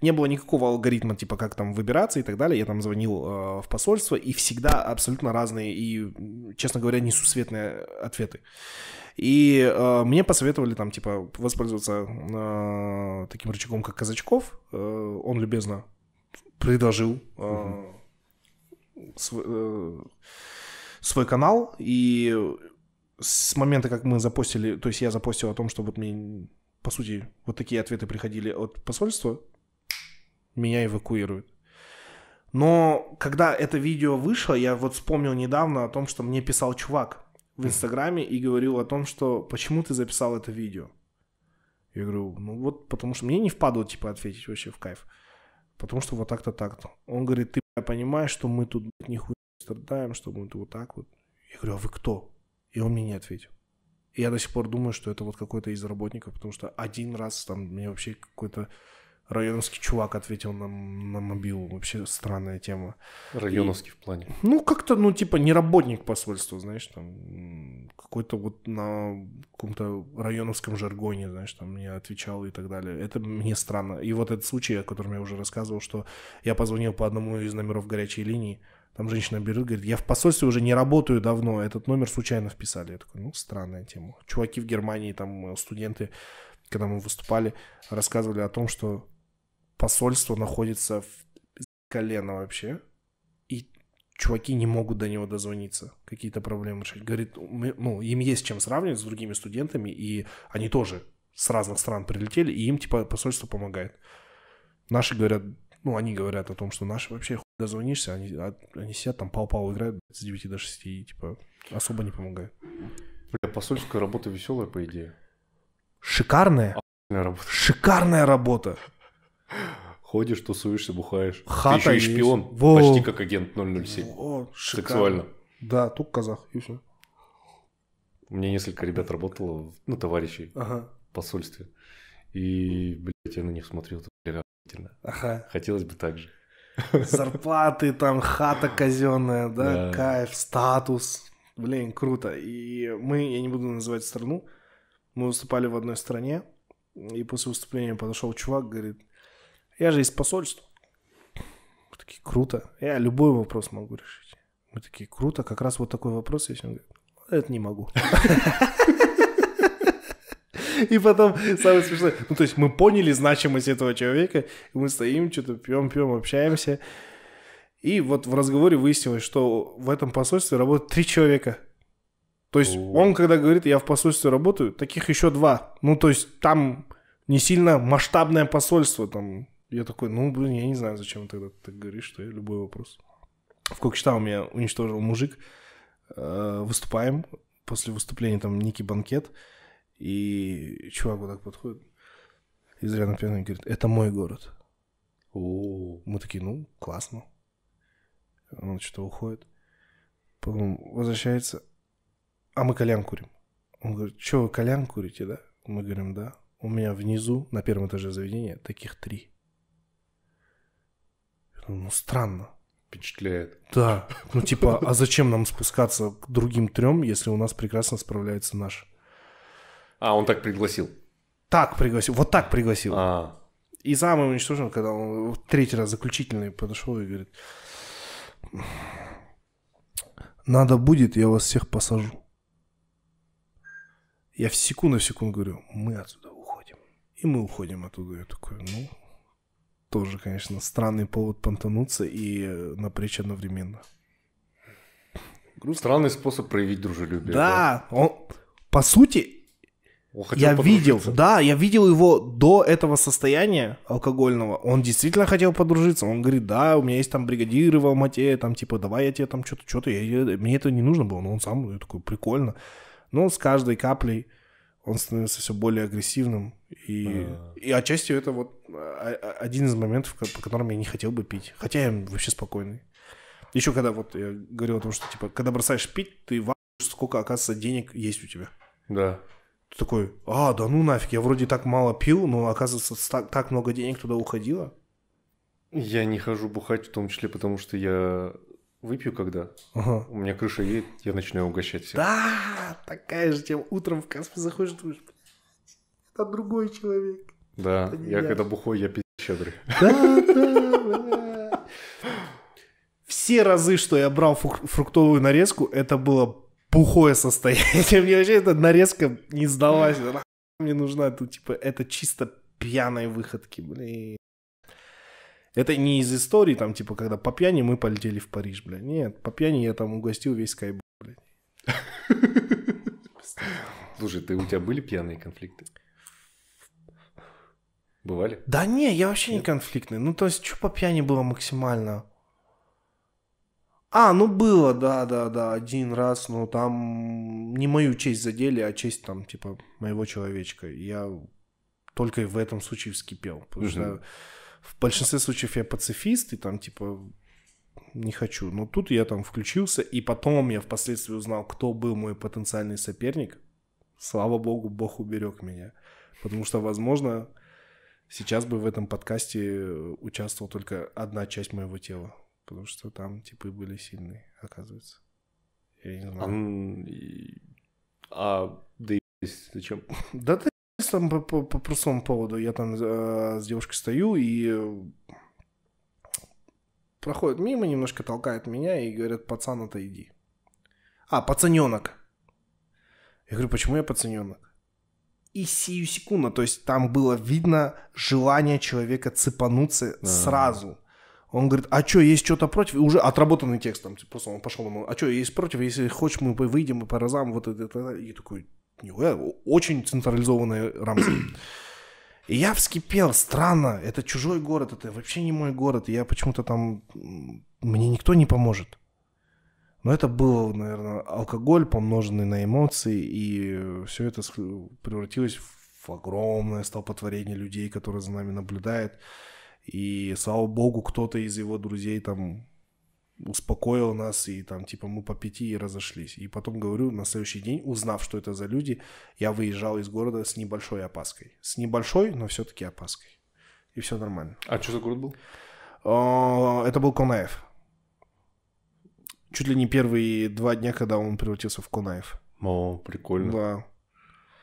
Не было никакого алгоритма, типа, как там выбираться и так далее. Я там звонил в посольство, и всегда абсолютно разные и, честно говоря, несусветные ответы. И э, мне посоветовали там, типа, воспользоваться э, таким рычагом, как Казачков. Э, он любезно предложил э, угу. св- э, свой канал, и с момента, как мы запостили, то есть я запостил о том, что вот мне, по сути, вот такие ответы приходили от посольства, меня эвакуируют. Но когда это видео вышло, я вот вспомнил недавно о том, что мне писал чувак в Инстаграме и говорил о том, что почему ты записал это видео. Я говорю, ну вот потому что мне не впадло, типа, ответить вообще в кайф. Потому что вот так-то так-то. Он говорит, ты понимаешь, что мы тут нихуя страдаем, что мы вот так вот. Я говорю, а вы кто? И он мне не ответил. И я до сих пор думаю, что это вот какой-то из работников, потому что один раз там мне вообще какой-то районовский чувак ответил на, на мобилу. Вообще странная тема. Районовский и, в плане? Ну, как-то, ну, типа, не работник посольства, знаешь, там, какой-то вот на каком-то районовском жаргоне, знаешь, там, мне отвечал и так далее. Это мне странно. И вот этот случай, о котором я уже рассказывал, что я позвонил по одному из номеров горячей линии, там женщина берет, говорит, я в посольстве уже не работаю давно, этот номер случайно вписали. Я такой, ну, странная тема. Чуваки в Германии, там э, студенты, когда мы выступали, рассказывали о том, что посольство находится в колено вообще, и чуваки не могут до него дозвониться, какие-то проблемы решать. Говорит, ну, им есть чем сравнивать с другими студентами, и они тоже с разных стран прилетели, и им, типа, посольство помогает. Наши говорят, ну, они говорят о том, что наши вообще дозвонишься, они, а, они сидят там пау-пау играют с 9 до 6 и типа особо не помогают. Бля, посольская работа веселая, по идее. Шикарная? Охуенная работа. Шикарная работа. Ходишь, тусуешься, бухаешь. Хата Ты еще и есть. шпион, Во. почти как агент 007. Во, шикарно. Сексуально. Да, тут казах, и все. У меня несколько ребят работало, ну, товарищей ага. в посольстве. И, блядь, я на них смотрел, это охуительно. Ага. Хотелось бы так же зарплаты, там хата казенная, да, да, кайф, статус. Блин, круто. И мы, я не буду называть страну, мы выступали в одной стране, и после выступления подошел чувак, говорит, я же из посольства. Мы такие, круто. Я любой вопрос могу решить. Мы такие, круто, как раз вот такой вопрос есть. Он говорит, «Ну, это не могу. И потом самое смешное, ну то есть мы поняли значимость этого человека, и мы стоим, что-то пьем, пьем, общаемся. И вот в разговоре выяснилось, что в этом посольстве работают три человека. То есть О. он, когда говорит, я в посольстве работаю, таких еще два. Ну, то есть там не сильно масштабное посольство. Там. Я такой, ну, блин, я не знаю, зачем тогда ты так говоришь, что я любой вопрос. В Кокштау меня уничтожил мужик. Э, выступаем. После выступления там некий банкет. И чувак вот так подходит, из рядом пьяный, говорит, это мой город. О, мы такие, ну, классно. Он что-то уходит. Потом возвращается, а мы кальян курим. Он говорит, что вы кальян курите, да? Мы говорим, да. У меня внизу, на первом этаже заведения, таких три. Думаю, ну, странно. Впечатляет. Да. Ну, типа, а зачем нам спускаться к другим трем, если у нас прекрасно справляется наш? А, он так пригласил. Так пригласил, вот так пригласил. А. И зам уничтожен, когда он в третий раз заключительный подошел и говорит, надо будет, я вас всех посажу. Я в секунду в секунду говорю, мы отсюда уходим. И мы уходим оттуда. Я такой, ну, тоже, конечно, странный повод понтануться и э, напрячь одновременно. Грустно. Странный способ проявить дружелюбие. Да, да. он, по сути, я видел, да, я видел его до этого состояния алкогольного. Он действительно хотел подружиться. Он говорит, да, у меня есть там бригадиры в Алмате, там типа, давай я тебе там что-то, что-то. Мне это не нужно было, но он сам я такой, прикольно. Но с каждой каплей он становится все более агрессивным. И, а и отчасти это вот а, а, один из моментов, по которым я не хотел бы пить. Хотя я вообще спокойный. Еще когда вот я говорил о том, что типа, когда бросаешь пить, ты важишь, сколько, оказывается, денег есть у тебя. Да. Ты такой, а, да ну нафиг, я вроде так мало пил, но оказывается так, так много денег туда уходило. Я не хожу бухать, в том числе потому, что я выпью когда. Ага. У меня крыша едет, я начинаю угощать всех. Да, такая же тема. Утром в каспе заходишь, думаешь, это другой человек. Да, я, я когда бухой, я пи*** щедрый. Да, да, да. Все разы, что я брал фруктовую нарезку, это было пухое состояние. Мне вообще эта нарезка не сдалась. Она мне нужна тут, типа, это чисто пьяные выходки, блин. Это не из истории, там, типа, когда по пьяни мы полетели в Париж, блядь. Нет, по пьяни я там угостил весь кайб, блядь. Слушай, ты, у тебя были пьяные конфликты? Бывали? Да не, я вообще Нет? не конфликтный. Ну, то есть, что по пьяни было максимально? А, ну было, да, да, да, один раз, но там не мою честь задели, а честь там, типа, моего человечка. Я только в этом случае вскипел. Потому угу. что в большинстве случаев я пацифист, и там, типа, не хочу. Но тут я там включился, и потом я впоследствии узнал, кто был мой потенциальный соперник. Слава богу, Бог уберег меня. Потому что, возможно, сейчас бы в этом подкасте участвовала только одна часть моего тела потому что там типы были сильные, оказывается. Я не знаю. А, а да и зачем? Да ты там по, по, по простому поводу. Я там э, с девушкой стою и проходит мимо, немножко толкает меня и говорят, пацан, отойди. А, пацаненок. Я говорю, почему я пацаненок? и сию секунду. То есть там было видно желание человека цепануться да. сразу. Он говорит, а что, есть что-то против? И уже отработанный текст там, типа, просто он пошел ему, а что, есть против? Если хочешь, мы выйдем и по разам, вот это, это. И такой, нихуя, очень централизованная рамса. И я вскипел, странно, это чужой город, это вообще не мой город, я почему-то там, мне никто не поможет. Но это был, наверное, алкоголь, помноженный на эмоции, и все это превратилось в огромное столпотворение людей, которые за нами наблюдают. И слава богу, кто-то из его друзей там успокоил нас, и там, типа, мы по пяти и разошлись. И потом, говорю, на следующий день, узнав, что это за люди, я выезжал из города с небольшой опаской. С небольшой, но все-таки опаской. И все нормально. А что за город был? А, это был Конаев. Чуть ли не первые два дня, когда он превратился в Конаев. О, прикольно. Да. А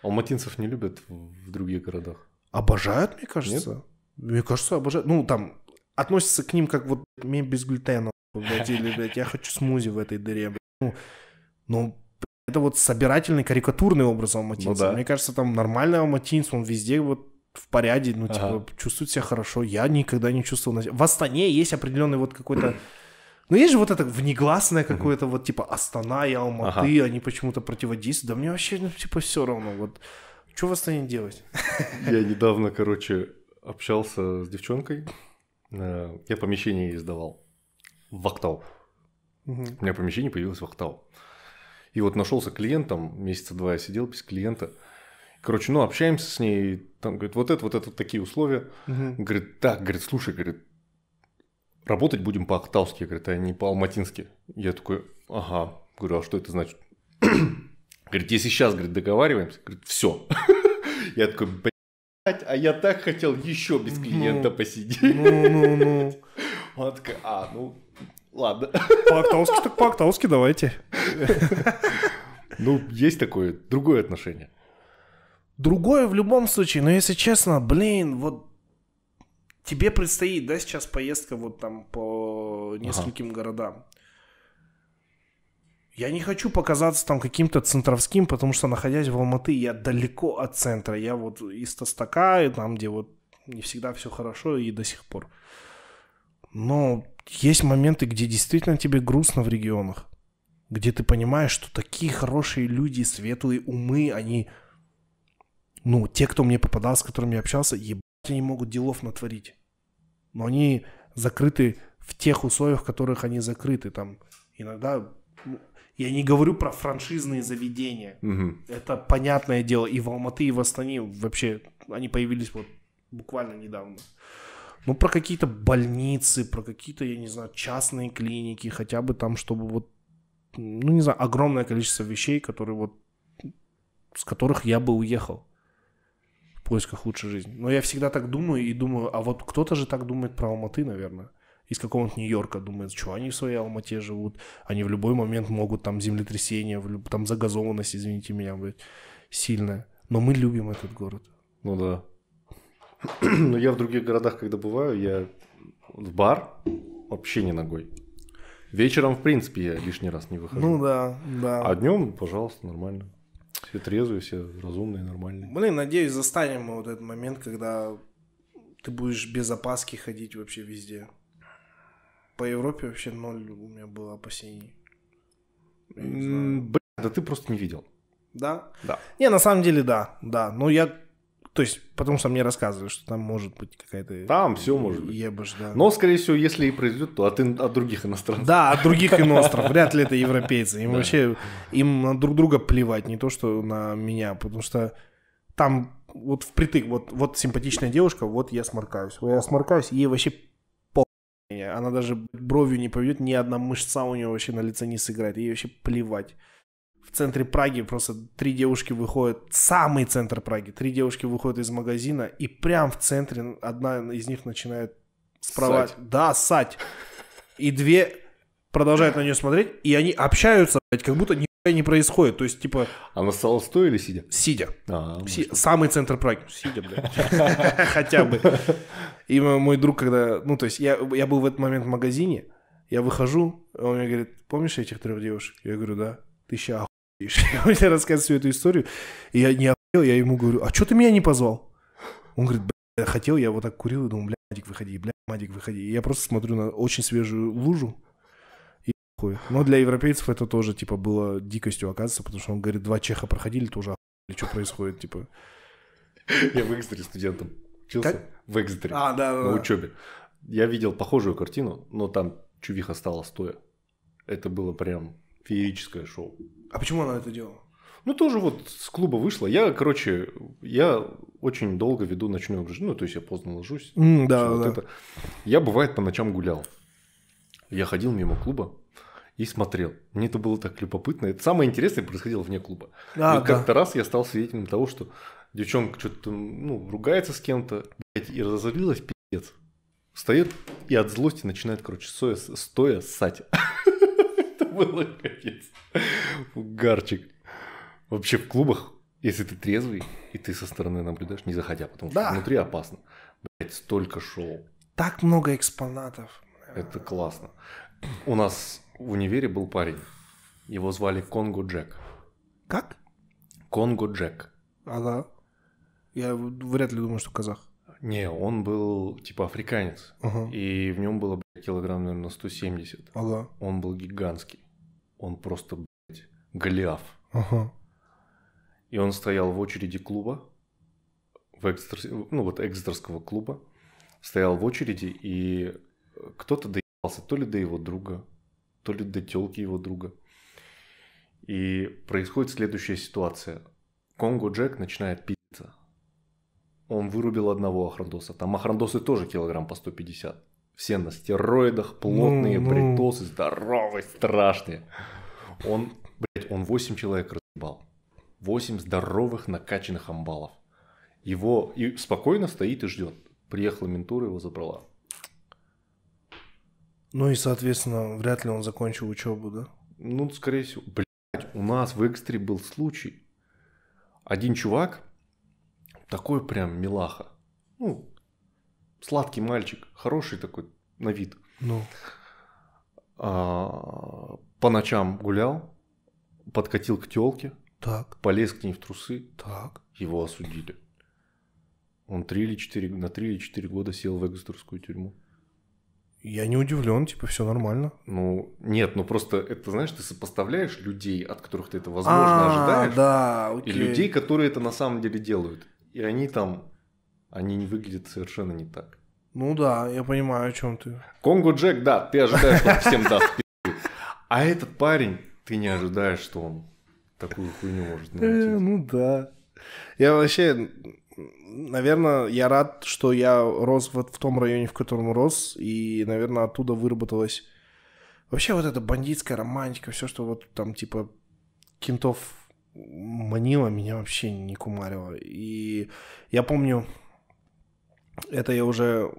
алматинцев не любят в других городах. Обожают, мне кажется. Нет? Мне кажется, обожаю. Ну, там, относится к ним как вот мне без глютена, блядь, или, блядь, я хочу смузи в этой дыре, блядь. Ну, ну, это вот собирательный, карикатурный образ алматинца. Ну, да. Мне кажется, там нормальный алматинец, он везде вот в порядке, ну, типа, ага. чувствует себя хорошо. Я никогда не чувствовал... В Астане есть определенный вот какой-то... Ну, есть же вот это внегласное какое-то вот, типа, Астана и Алматы, ага. они почему-то противодействуют. Да мне вообще, ну, типа, все равно, вот... Что в Астане делать? Я недавно, короче, общался с девчонкой. Э, я помещение издавал в Актау. Угу. У меня помещение появилось в Актау. И вот нашелся клиент, там месяца два я сидел без клиента. Короче, ну общаемся с ней, там говорит, вот это, вот это, вот такие условия. Угу. Говорит, так, говорит, слушай, говорит, работать будем по-актауски, говорит, а не по-алматински. Я такой, ага, говорю, а что это значит? говорит, если сейчас, говорит, договариваемся, говорит, все. я такой, а я так хотел еще без ну, клиента ну, посидеть. Ну, ну, ну. Она такая, а, ну, ладно. По-октавски так по-октавски давайте. Ну, есть такое, другое отношение. Другое в любом случае, но если честно, блин, вот тебе предстоит, да, сейчас поездка вот там по нескольким ага. городам. Я не хочу показаться там каким-то центровским, потому что, находясь в Алматы, я далеко от центра. Я вот из Тостака, там, где вот не всегда все хорошо и до сих пор. Но есть моменты, где действительно тебе грустно в регионах. Где ты понимаешь, что такие хорошие люди, светлые умы, они... Ну, те, кто мне попадал, с которыми я общался, ебать, они могут делов натворить. Но они закрыты в тех условиях, в которых они закрыты. Там иногда ну, я не говорю про франшизные заведения. Угу. Это понятное дело. И в Алматы, и в Астане вообще они появились вот буквально недавно. Ну, про какие-то больницы, про какие-то, я не знаю, частные клиники, хотя бы там, чтобы вот, ну, не знаю, огромное количество вещей, которые вот, с которых я бы уехал в поисках лучшей жизни. Но я всегда так думаю и думаю, а вот кто-то же так думает про Алматы, наверное из какого-нибудь Нью-Йорка, думает, что они в своей Алмате живут, они в любой момент могут там землетрясение, там загазованность, извините меня, блядь, сильная. Но мы любим этот город. Ну да. Но я в других городах, когда бываю, я в бар вообще не ногой. Вечером, в принципе, я лишний раз не выхожу. Ну да, да. А днем, пожалуйста, нормально. Все трезвые, все разумные, нормальные. Блин, надеюсь, застанем мы вот этот момент, когда ты будешь без опаски ходить вообще везде. По Европе вообще ноль у меня было опасений. Блин, да ты просто не видел. Да? Да. Не, на самом деле, да, да. Но я то есть, потому что мне рассказывали, что там может быть какая-то... Там все может быть. Ебаш, да. Но, скорее всего, если и произойдет, то от, ин... от других иностранцев. Да, от других иностранцев. Вряд ли это европейцы. Им да. вообще, им на друг друга плевать, не то что на меня. Потому что там вот впритык, вот, вот симпатичная девушка, вот я сморкаюсь. я сморкаюсь, ей вообще она даже бровью не поведет, ни одна мышца у нее вообще на лице не сыграет. Ей вообще плевать. В центре Праги просто три девушки выходят, самый центр Праги, три девушки выходят из магазина, и прям в центре одна из них начинает справать. Сать. Да, сать. И две продолжают на нее смотреть, и они общаются, как будто не не происходит. То есть, типа... А на стол стоя или сидя? Сидя. А, Си... Самый центр Праги. Сидя, блядь. Хотя бы. И мой друг, когда... Ну, то есть, я, я был в этот момент в магазине, я выхожу, он мне говорит, помнишь этих трех девушек? Я говорю, да. Ты ща охуеешь. Он мне рассказывает всю эту историю. И я не охуел, я ему говорю, а что ты меня не позвал? Он говорит, блядь, хотел, я вот так курил и думал, блядь, Мадик, выходи, блядь, Мадик, выходи. И я просто смотрю на очень свежую лужу, хуй. Но для европейцев это тоже, типа, было дикостью, оказывается, потому что он говорит, два чеха проходили, тоже охуели, что происходит, типа. Я в Экстере студентом учился. Как? В экстре А, да, да. На учебе. Я видел похожую картину, но там чувиха стала стоя. Это было прям феерическое шоу. А почему она это делала? Ну, тоже вот с клуба вышла. Я, короче, я очень долго веду ночную жизнь, Ну, то есть я поздно ложусь. Mm, да, да. Вот это. Я, бывает, по ночам гулял. Я ходил мимо клуба, и смотрел. Мне это было так любопытно. Это самое интересное происходило вне клуба. А, и да. как-то раз я стал свидетелем того, что девчонка что-то ну, ругается с кем-то, блядь, и разозлилась, пиздец. Встает и от злости начинает, короче, стоя, стоя ссать. Это было капец. Угарчик. Вообще в клубах, если ты трезвый, и ты со стороны наблюдаешь, не заходя, потому что внутри опасно. Блять, столько шоу. Так много экспонатов. Это классно. У нас в универе был парень. Его звали Конго Джек. Как? Конго Джек. Ага. Я вряд ли думаю, что казах. Не, он был типа африканец. Ага. И в нем было, блядь, килограмм, наверное, 170. Ага. Он был гигантский. Он просто, блядь, голиаф. Ага. И он стоял в очереди клуба, в экстер... ну вот экстерского клуба. Стоял в очереди, и кто-то доебался, то ли до его друга, то ли до телки его друга. И происходит следующая ситуация. Конго Джек начинает пить. Он вырубил одного охрандоса. Там охрандосы тоже килограмм по 150. Все на стероидах, плотные, ну, ну. бритосы, здоровые, страшные. Он, блядь, он 8 человек разъебал. 8 здоровых, накачанных амбалов. Его и спокойно стоит и ждет. Приехала ментура, его забрала. Ну и, соответственно, вряд ли он закончил учебу, да? Ну, скорее всего. Блять, у нас в Экстре был случай. Один чувак, такой прям милаха. Ну, сладкий мальчик, хороший такой на вид. Ну. А, по ночам гулял, подкатил к телке. Так. Полез к ней в трусы. Так. Его осудили. Он 3 или 4, на 3 или 4 года сел в экстерскую тюрьму. Я не удивлен, типа, все нормально. Ну, нет, ну просто это, знаешь, ты сопоставляешь людей, от которых ты это, возможно, а, ожидаешь, да, окей. и людей, которые это на самом деле делают. И они там, они не выглядят совершенно не так. Ну да, я понимаю, о чем ты. Конго Джек, да, ты ожидаешь, что он всем даст А этот парень, ты не ожидаешь, что он такую хуйню может э, найти. Ну да. Я вообще наверное, я рад, что я рос вот в том районе, в котором рос, и, наверное, оттуда выработалась вообще вот эта бандитская романтика, все, что вот там типа кентов манило, меня вообще не кумарило. И я помню, это я уже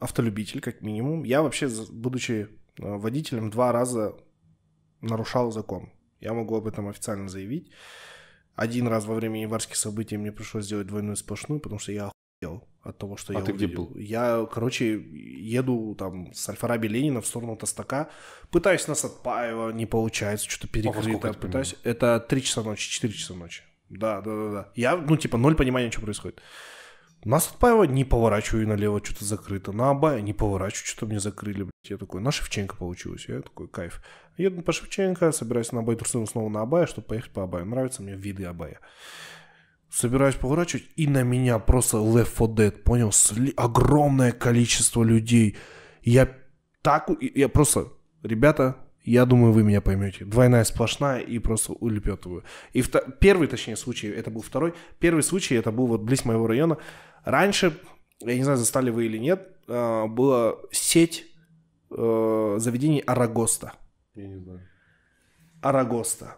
автолюбитель, как минимум. Я вообще, будучи э, водителем, два раза нарушал закон. Я могу об этом официально заявить. Один раз во время январских событий мне пришлось сделать двойную сплошную, потому что я охуел от того, что а я ты увидел. где был? Я, короче, еду там с Альфараби Ленина в сторону Тостака, пытаюсь нас от Паева, не получается, что-то а перекрыто, а пытаюсь... Это 3 часа ночи, 4 часа ночи. Да, да, да, да. Я, ну, типа, ноль понимания, что происходит. Нас от не поворачиваю налево, что-то закрыто. На Абая не поворачиваю, что-то мне закрыли. Блядь. Я такой, на Шевченко получилось. Я такой, кайф. Еду по Шевченко, собираюсь на Абай Турсыну снова на Абая, чтобы поехать по Абаю. Нравятся мне виды Абая. Собираюсь поворачивать, и на меня просто Left 4 Dead, понял? Сли... Огромное количество людей. Я так... Я просто... Ребята, я думаю, вы меня поймете. Двойная сплошная и просто улепетываю. И в первый, точнее, случай, это был второй. Первый случай, это был вот близ моего района. Раньше, я не знаю, застали вы или нет, а, была сеть э, заведений Арагоста. Я не знаю. Арагоста.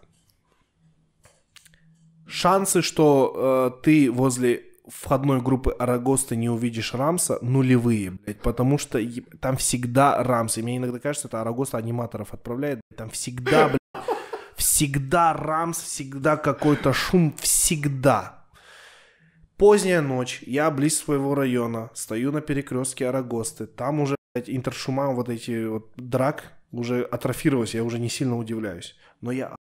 Шансы, что э, ты возле входной группы арагоста не увидишь Рамса, нулевые, блядь, потому что там всегда Рамс. И мне иногда кажется, это арагоста аниматоров отправляет, блядь, там всегда, блядь, всегда Рамс, всегда какой-то шум, всегда. Поздняя ночь, я близ своего района, стою на перекрестке Арагосты, там уже, блядь, интершума, вот эти вот драк уже атрофировалась, я уже не сильно удивляюсь. Но я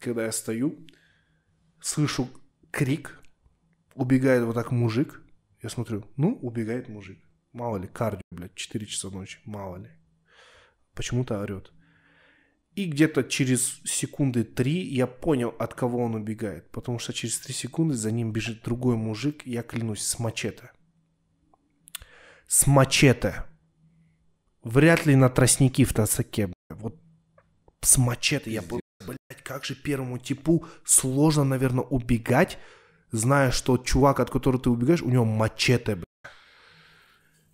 когда я стою, слышу крик, убегает вот так мужик. Я смотрю, ну, убегает мужик. Мало ли, кардио, блядь, 4 часа ночи, мало ли. Почему-то орет. И где-то через секунды три я понял, от кого он убегает. Потому что через три секунды за ним бежит другой мужик, я клянусь, с мачете. С мачете. Вряд ли на тростники в тасаке. Вот с мачете я был. Блять, как же первому типу сложно, наверное, убегать зная, что чувак, от которого ты убегаешь, у него мачете, бля.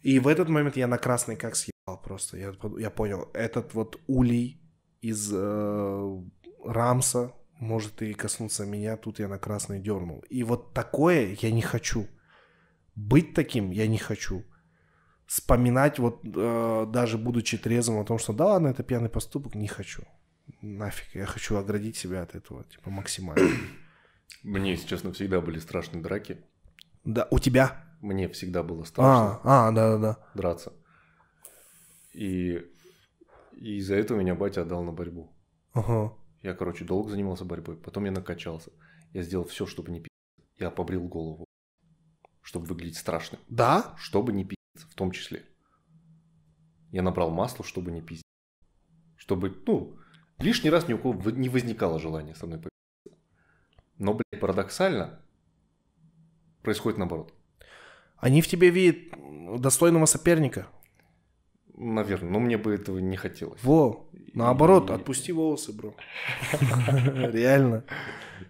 И в этот момент я на красный как съебал просто. Я, я понял, этот вот улей из э, Рамса может и коснуться меня, тут я на красный дернул. И вот такое я не хочу. Быть таким я не хочу. Вспоминать вот э, даже будучи трезвым о том, что да ладно, это пьяный поступок, не хочу. Нафиг, я хочу оградить себя от этого, типа максимально. Мне, если честно, всегда были страшные драки. Да, у тебя? Мне всегда было а, страшно. А, а да, да, да. Драться. И, и из-за этого меня батя отдал на борьбу. Ага. Я, короче, долго занимался борьбой, потом я накачался. Я сделал все, чтобы не пи***. Я побрил голову, чтобы выглядеть страшно. Да? Чтобы не пи***ться, в том числе. Я набрал масло, чтобы не пиздить. Чтобы, ну, лишний раз ни у кого не возникало желания со мной но, блядь, парадоксально происходит наоборот. Они а в тебе видят достойного соперника. Наверное, но мне бы этого не хотелось. Во, наоборот, и... отпусти волосы, бро. Реально.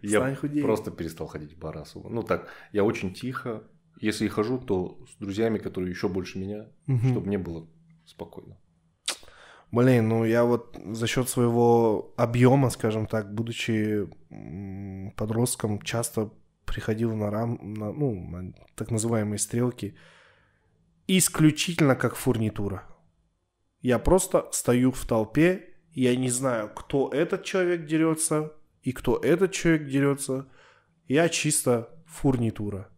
Я просто перестал ходить в бар особо. Ну так, я очень тихо. Если и хожу, то с друзьями, которые еще больше меня, чтобы мне было спокойно. Блин, ну я вот за счет своего объема, скажем так, будучи подростком, часто приходил на рам, на, ну, на так называемые стрелки исключительно как фурнитура. Я просто стою в толпе, я не знаю, кто этот человек дерется и кто этот человек дерется. Я чисто фурнитура.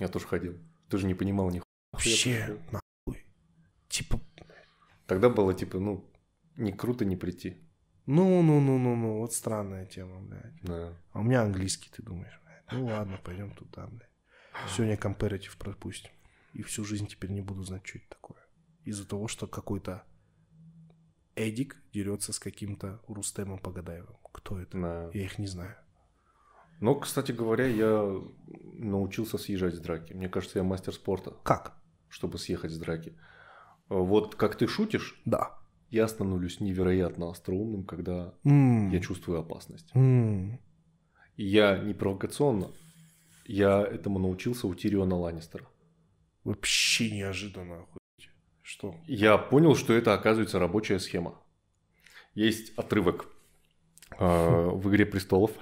Я тоже ходил. Ты же не понимал ни Вообще, нахуй. Типа, Тогда было типа, ну, не круто не прийти. Ну-ну-ну-ну-ну, вот странная тема, блядь. Да. А у меня английский, ты думаешь, блядь. Ну ладно, пойдем туда, блядь. Сегодня компаратив пропустим. И всю жизнь теперь не буду знать, что это такое. Из-за того, что какой-то Эдик дерется с каким-то Рустемом Погадаевым. Кто это? Да. Я их не знаю. Но, кстати говоря, я научился съезжать с драки. Мне кажется, я мастер спорта. Как? Чтобы съехать с драки. Вот как ты шутишь? Да. Я становлюсь невероятно остроумным, когда mm. я чувствую опасность. Mm. Я не провокационно. Я этому научился у Тириона Ланнистера. Вообще неожиданно, Что? Я понял, что это, оказывается, рабочая схема. Есть отрывок э, в «Игре престолов».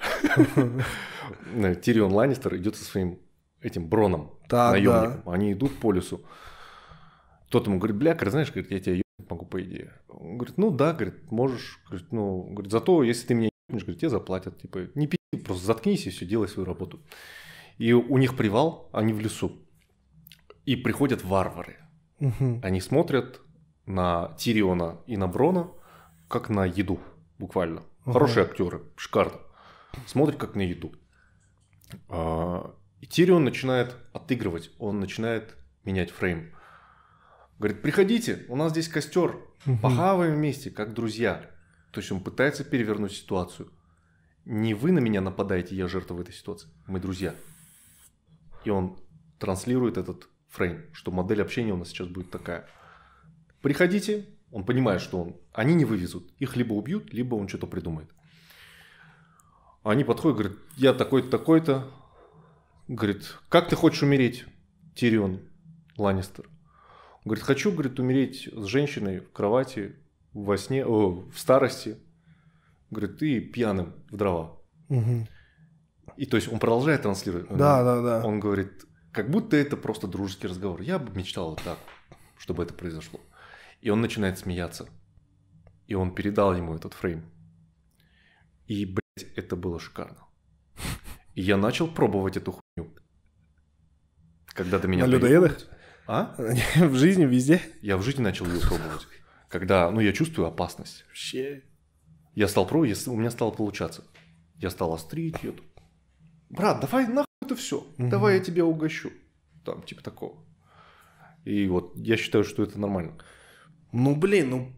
Тирион Ланнистер идет со своим этим Броном, наемником. Они идут по лесу. Кто-то ему говорит, бля, знаешь, говорит, я тебя ебать могу, по идее. Он говорит, ну да, говорит, можешь. Говорит, ну, говорит, зато если ты меня ебнешь, говорит, тебе заплатят. Типа, не пи***, просто заткнись и все, делай свою работу. И у них привал, они в лесу. И приходят варвары. Угу. Они смотрят на Тириона и на Брона как на еду, буквально. Угу. Хорошие актеры, шикарно. Смотрят как на еду. А, и Тирион начинает отыгрывать, он начинает менять фрейм. Говорит, приходите, у нас здесь костер, угу. похаваем вместе, как друзья. То есть он пытается перевернуть ситуацию. Не вы на меня нападаете, я жертва в этой ситуации, мы друзья. И он транслирует этот фрейм, что модель общения у нас сейчас будет такая. Приходите, он понимает, что он, они не вывезут, их либо убьют, либо он что-то придумает. Они подходят, говорят, я такой-то, такой-то. Говорит, как ты хочешь умереть, Тирион Ланнистер? Говорит, хочу, говорит, умереть с женщиной в кровати, во сне, о, в старости. Говорит, ты пьяным в дрова. Угу. И то есть он продолжает транслировать. Да, он, да, да. Он говорит, как будто это просто дружеский разговор. Я бы мечтал вот так, чтобы это произошло. И он начинает смеяться. И он передал ему этот фрейм. И, блядь, это было шикарно. И я начал пробовать эту хуйню. Когда до меня... На людоедах? А? В жизни, везде? Я в жизни начал ее пробовать. Когда, ну, я чувствую опасность. Вообще. Я стал пробовать, у меня стало получаться. Я стал острить. ее. Брат, давай нахуй это все. Давай я тебя угощу. Там, типа такого. И вот я считаю, что это нормально. Ну, блин, ну,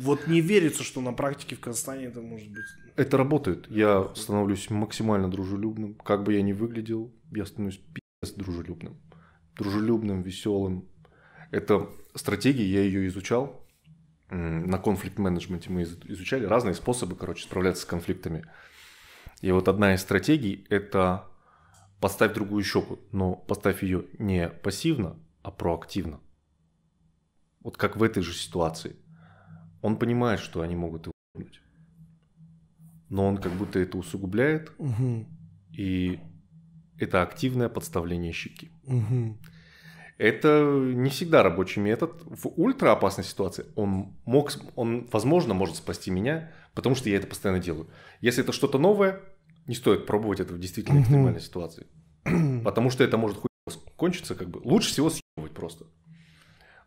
вот не верится, что на практике в Казахстане это может быть. Это работает. Я становлюсь максимально дружелюбным. Как бы я ни выглядел, я становлюсь пи***ц дружелюбным дружелюбным, веселым. Это стратегия, я ее изучал. На конфликт-менеджменте мы изучали разные способы, короче, справляться с конфликтами. И вот одна из стратегий – это поставь другую щеку, но поставь ее не пассивно, а проактивно. Вот как в этой же ситуации. Он понимает, что они могут его убить, но он как будто это усугубляет угу. и это активное подставление щеки. Угу. Это не всегда рабочий метод. В ультра опасной ситуации он, мог, он, возможно, может спасти меня, потому что я это постоянно делаю. Если это что-то новое, не стоит пробовать это в действительно экстремальной угу. ситуации. Потому что это может хуй кончиться, как бы. Лучше всего съебывать просто.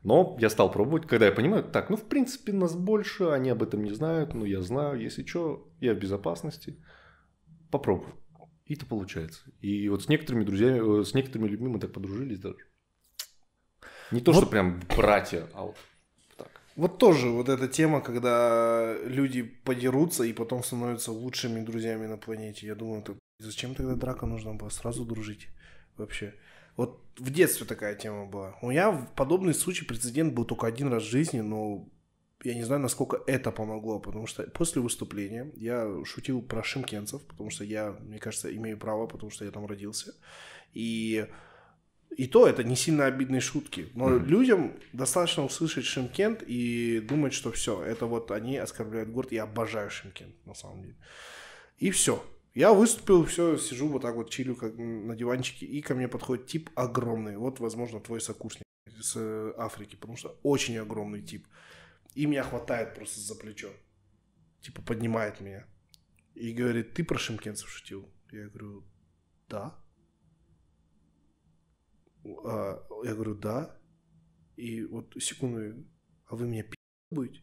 Но я стал пробовать, когда я понимаю, так, ну, в принципе, нас больше, они об этом не знают, но ну, я знаю, если что, я в безопасности. Попробую. И это получается. И вот с некоторыми друзьями, э, с некоторыми людьми мы так подружились даже. Не то, вот, что прям братья, а вот так. Вот тоже вот эта тема, когда люди подерутся и потом становятся лучшими друзьями на планете. Я думаю, так, зачем тогда драка нужна была? Сразу дружить вообще. Вот в детстве такая тема была. У меня подобный случай, прецедент был только один раз в жизни, но я не знаю, насколько это помогло, потому что после выступления я шутил про шимкенцев, потому что я, мне кажется, имею право, потому что я там родился. И и то это не сильно обидные шутки. Но mm-hmm. людям достаточно услышать Шимкент и думать, что все, это вот они оскорбляют город. Я обожаю Шимкент, на самом деле. И все. Я выступил, все, сижу вот так вот, чилю как на диванчике, и ко мне подходит тип огромный. Вот, возможно, твой сокурсник из э, Африки, потому что очень огромный тип. И меня хватает просто за плечо. Типа поднимает меня. И говорит, ты про шимкенцев шутил? Я говорю, да. А, я говорю, да. И вот секунду, а вы меня пи*** будете?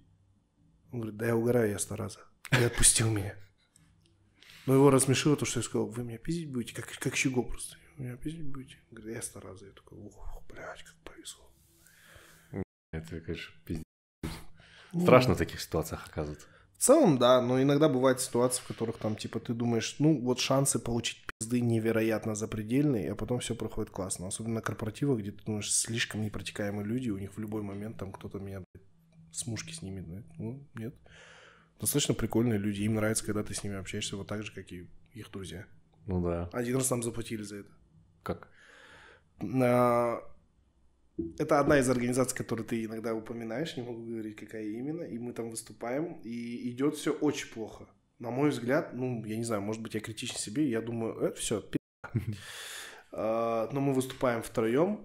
Он говорит, да я угораю, я сто раза. И отпустил меня. Но его рассмешило то, что я сказал, вы меня пиздить будете, как, как щего просто. Вы меня пиздить будете? Он говорит, я сто раза. Я такой, ух, блядь, как повезло. Это, конечно, пиздец. Страшно в таких ситуациях оказывается. В целом, да, но иногда бывают ситуации, в которых там, типа, ты думаешь, ну, вот шансы получить пизды невероятно запредельные, а потом все проходит классно. Особенно на корпоративах, где ты думаешь, слишком непротекаемые люди, у них в любой момент там кто-то меня блядь, с мушки снимет. Да? Ну, ну, нет. Достаточно прикольные люди, им нравится, когда ты с ними общаешься, вот так же, как и их друзья. Ну да. Один раз нам заплатили за это. Как? На... Это одна из организаций, которую ты иногда упоминаешь, не могу говорить, какая именно, и мы там выступаем, и идет все очень плохо. На мой взгляд, ну, я не знаю, может быть, я критичен себе, я думаю, э, все, а, Но мы выступаем втроем,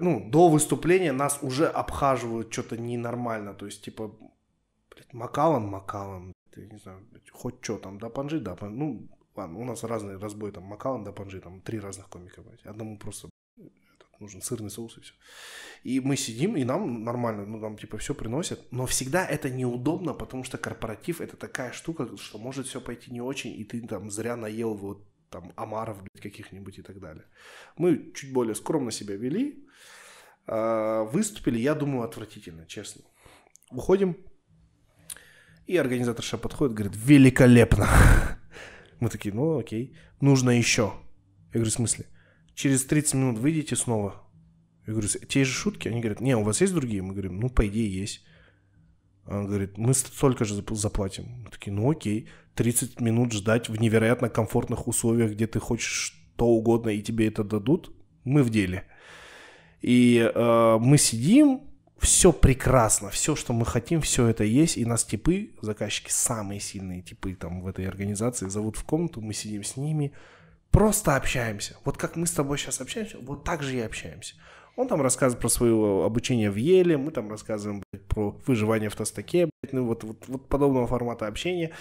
ну, до выступления нас уже обхаживают что-то ненормально, то есть, типа, блядь, Макалан, Макалан, я не знаю, хоть что там, да, Панжи, да, ну, ладно, у нас разные разбой там, Макалан, да, Панжи, там, три разных комика, блядь, одному просто нужен сырный соус и все. И мы сидим, и нам нормально, ну, нам, типа, все приносят. Но всегда это неудобно, потому что корпоратив – это такая штука, что может все пойти не очень, и ты там зря наел вот там омаров каких-нибудь и так далее. Мы чуть более скромно себя вели, а, выступили, я думаю, отвратительно, честно. Уходим, и организатор шоу подходит, говорит, великолепно. Мы такие, ну окей, нужно еще. Я говорю, в смысле? через 30 минут выйдите снова. Я говорю, те же шутки? Они говорят, не, у вас есть другие? Мы говорим, ну, по идее, есть. Он говорит, мы столько же заплатим. Мы такие, ну окей, 30 минут ждать в невероятно комфортных условиях, где ты хочешь что угодно, и тебе это дадут, мы в деле. И э, мы сидим, все прекрасно, все, что мы хотим, все это есть, и нас типы, заказчики, самые сильные типы там в этой организации зовут в комнату, мы сидим с ними, просто общаемся. Вот как мы с тобой сейчас общаемся, вот так же и общаемся. Он там рассказывает про свое обучение в Еле, мы там рассказываем блядь, про выживание в Тостаке, блядь, ну вот, вот, вот подобного формата общения.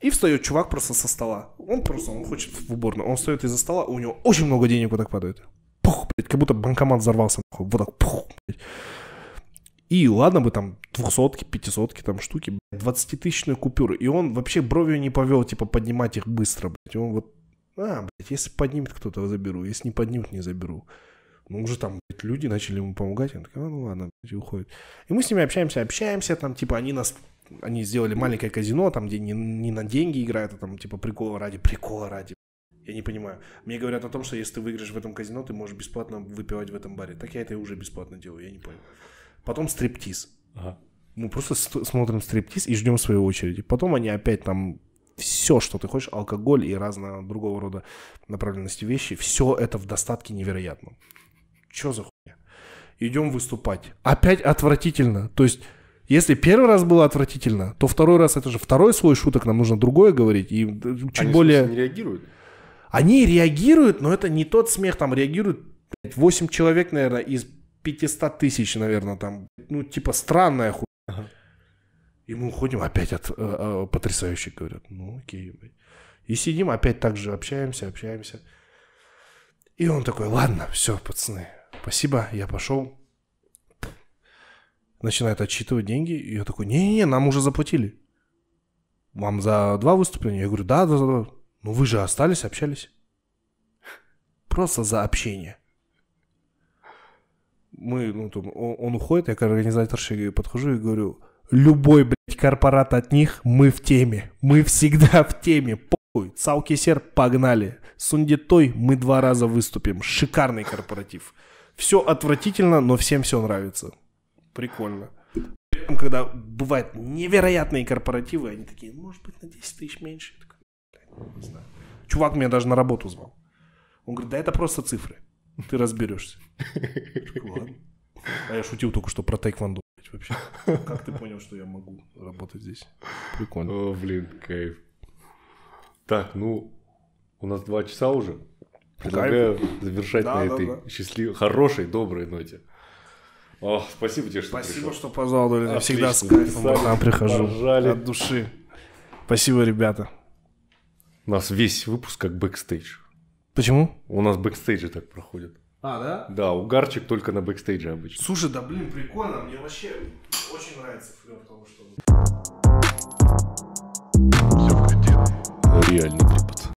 И встает чувак просто со стола. Он просто, он хочет в уборную. Он встает из-за стола, у него очень много денег вот так падает. Пух, блядь, как будто банкомат взорвался. Нахуй. Вот так, пух, блядь. И ладно бы там двухсотки, пятисотки там штуки, блядь, 20-тысячные И он вообще бровью не повел, типа, поднимать их быстро, блядь. Он вот а, блядь, если поднимет кто-то, заберу. Если не поднимет, не заберу. Ну, уже там, блядь, люди начали ему помогать. Он такой, а, ну ладно, блядь, уходит. И мы с ними общаемся, общаемся, там, типа, они нас... Они сделали маленькое казино, там, где не, не на деньги играют, а там, типа, прикола ради, прикола ради. Я не понимаю. Мне говорят о том, что если ты выиграешь в этом казино, ты можешь бесплатно выпивать в этом баре. Так я это и уже бесплатно делаю, я не понял. Потом стриптиз. Ага. Мы просто смотрим стриптиз и ждем своей очереди. Потом они опять там все, что ты хочешь, алкоголь и разного другого рода направленности вещи, все это в достатке невероятно. Че за хуйня? Идем выступать. Опять отвратительно. То есть, если первый раз было отвратительно, то второй раз это же второй слой шуток, нам нужно другое говорить. И э, чуть Они, более... Они не реагируют? Они реагируют, но это не тот смех, там реагируют 8 человек, наверное, из 500 тысяч, наверное, там, ну, типа странная хуйня. Ага. И мы уходим опять от э, э, потрясающих, говорят. Ну, окей, И сидим, опять так же общаемся, общаемся. И он такой, ладно, все, пацаны, спасибо, я пошел. Начинает отчитывать деньги. И я такой, не-не-не, нам уже заплатили. Вам за два выступления? Я говорю, да, да, да. Ну вы же остались, общались. Просто за общение. Мы, ну, там, он, он уходит, я к организаторше подхожу и говорю, любой, блядь, корпорат от них, мы в теме. Мы всегда в теме. Похуй. Цаукисер, погнали. Сундитой мы два раза выступим. Шикарный корпоратив. Все отвратительно, но всем все нравится. Прикольно. Когда бывают невероятные корпоративы, они такие, может быть, на 10 тысяч меньше. Такой, ну, не знаю. Чувак меня даже на работу звал. Он говорит, да это просто цифры. Ты разберешься. А я шутил только что про тайквандо работать вообще? Как ты понял, что я могу работать здесь? Прикольно. О, блин, кайф. Так, ну, у нас два часа уже. Предлагаю завершать на этой счастливой, хорошей, доброй ноте. О, спасибо тебе, что Спасибо, что позвал, Я всегда с кайфом Сам прихожу. От души. Спасибо, ребята. У нас весь выпуск как бэкстейдж. Почему? У нас бэкстейджи так проходят. А, да? Да, угарчик только на бэкстейдже обычно. Слушай, да блин, прикольно, мне вообще очень нравится флер того, что... Реальный препод.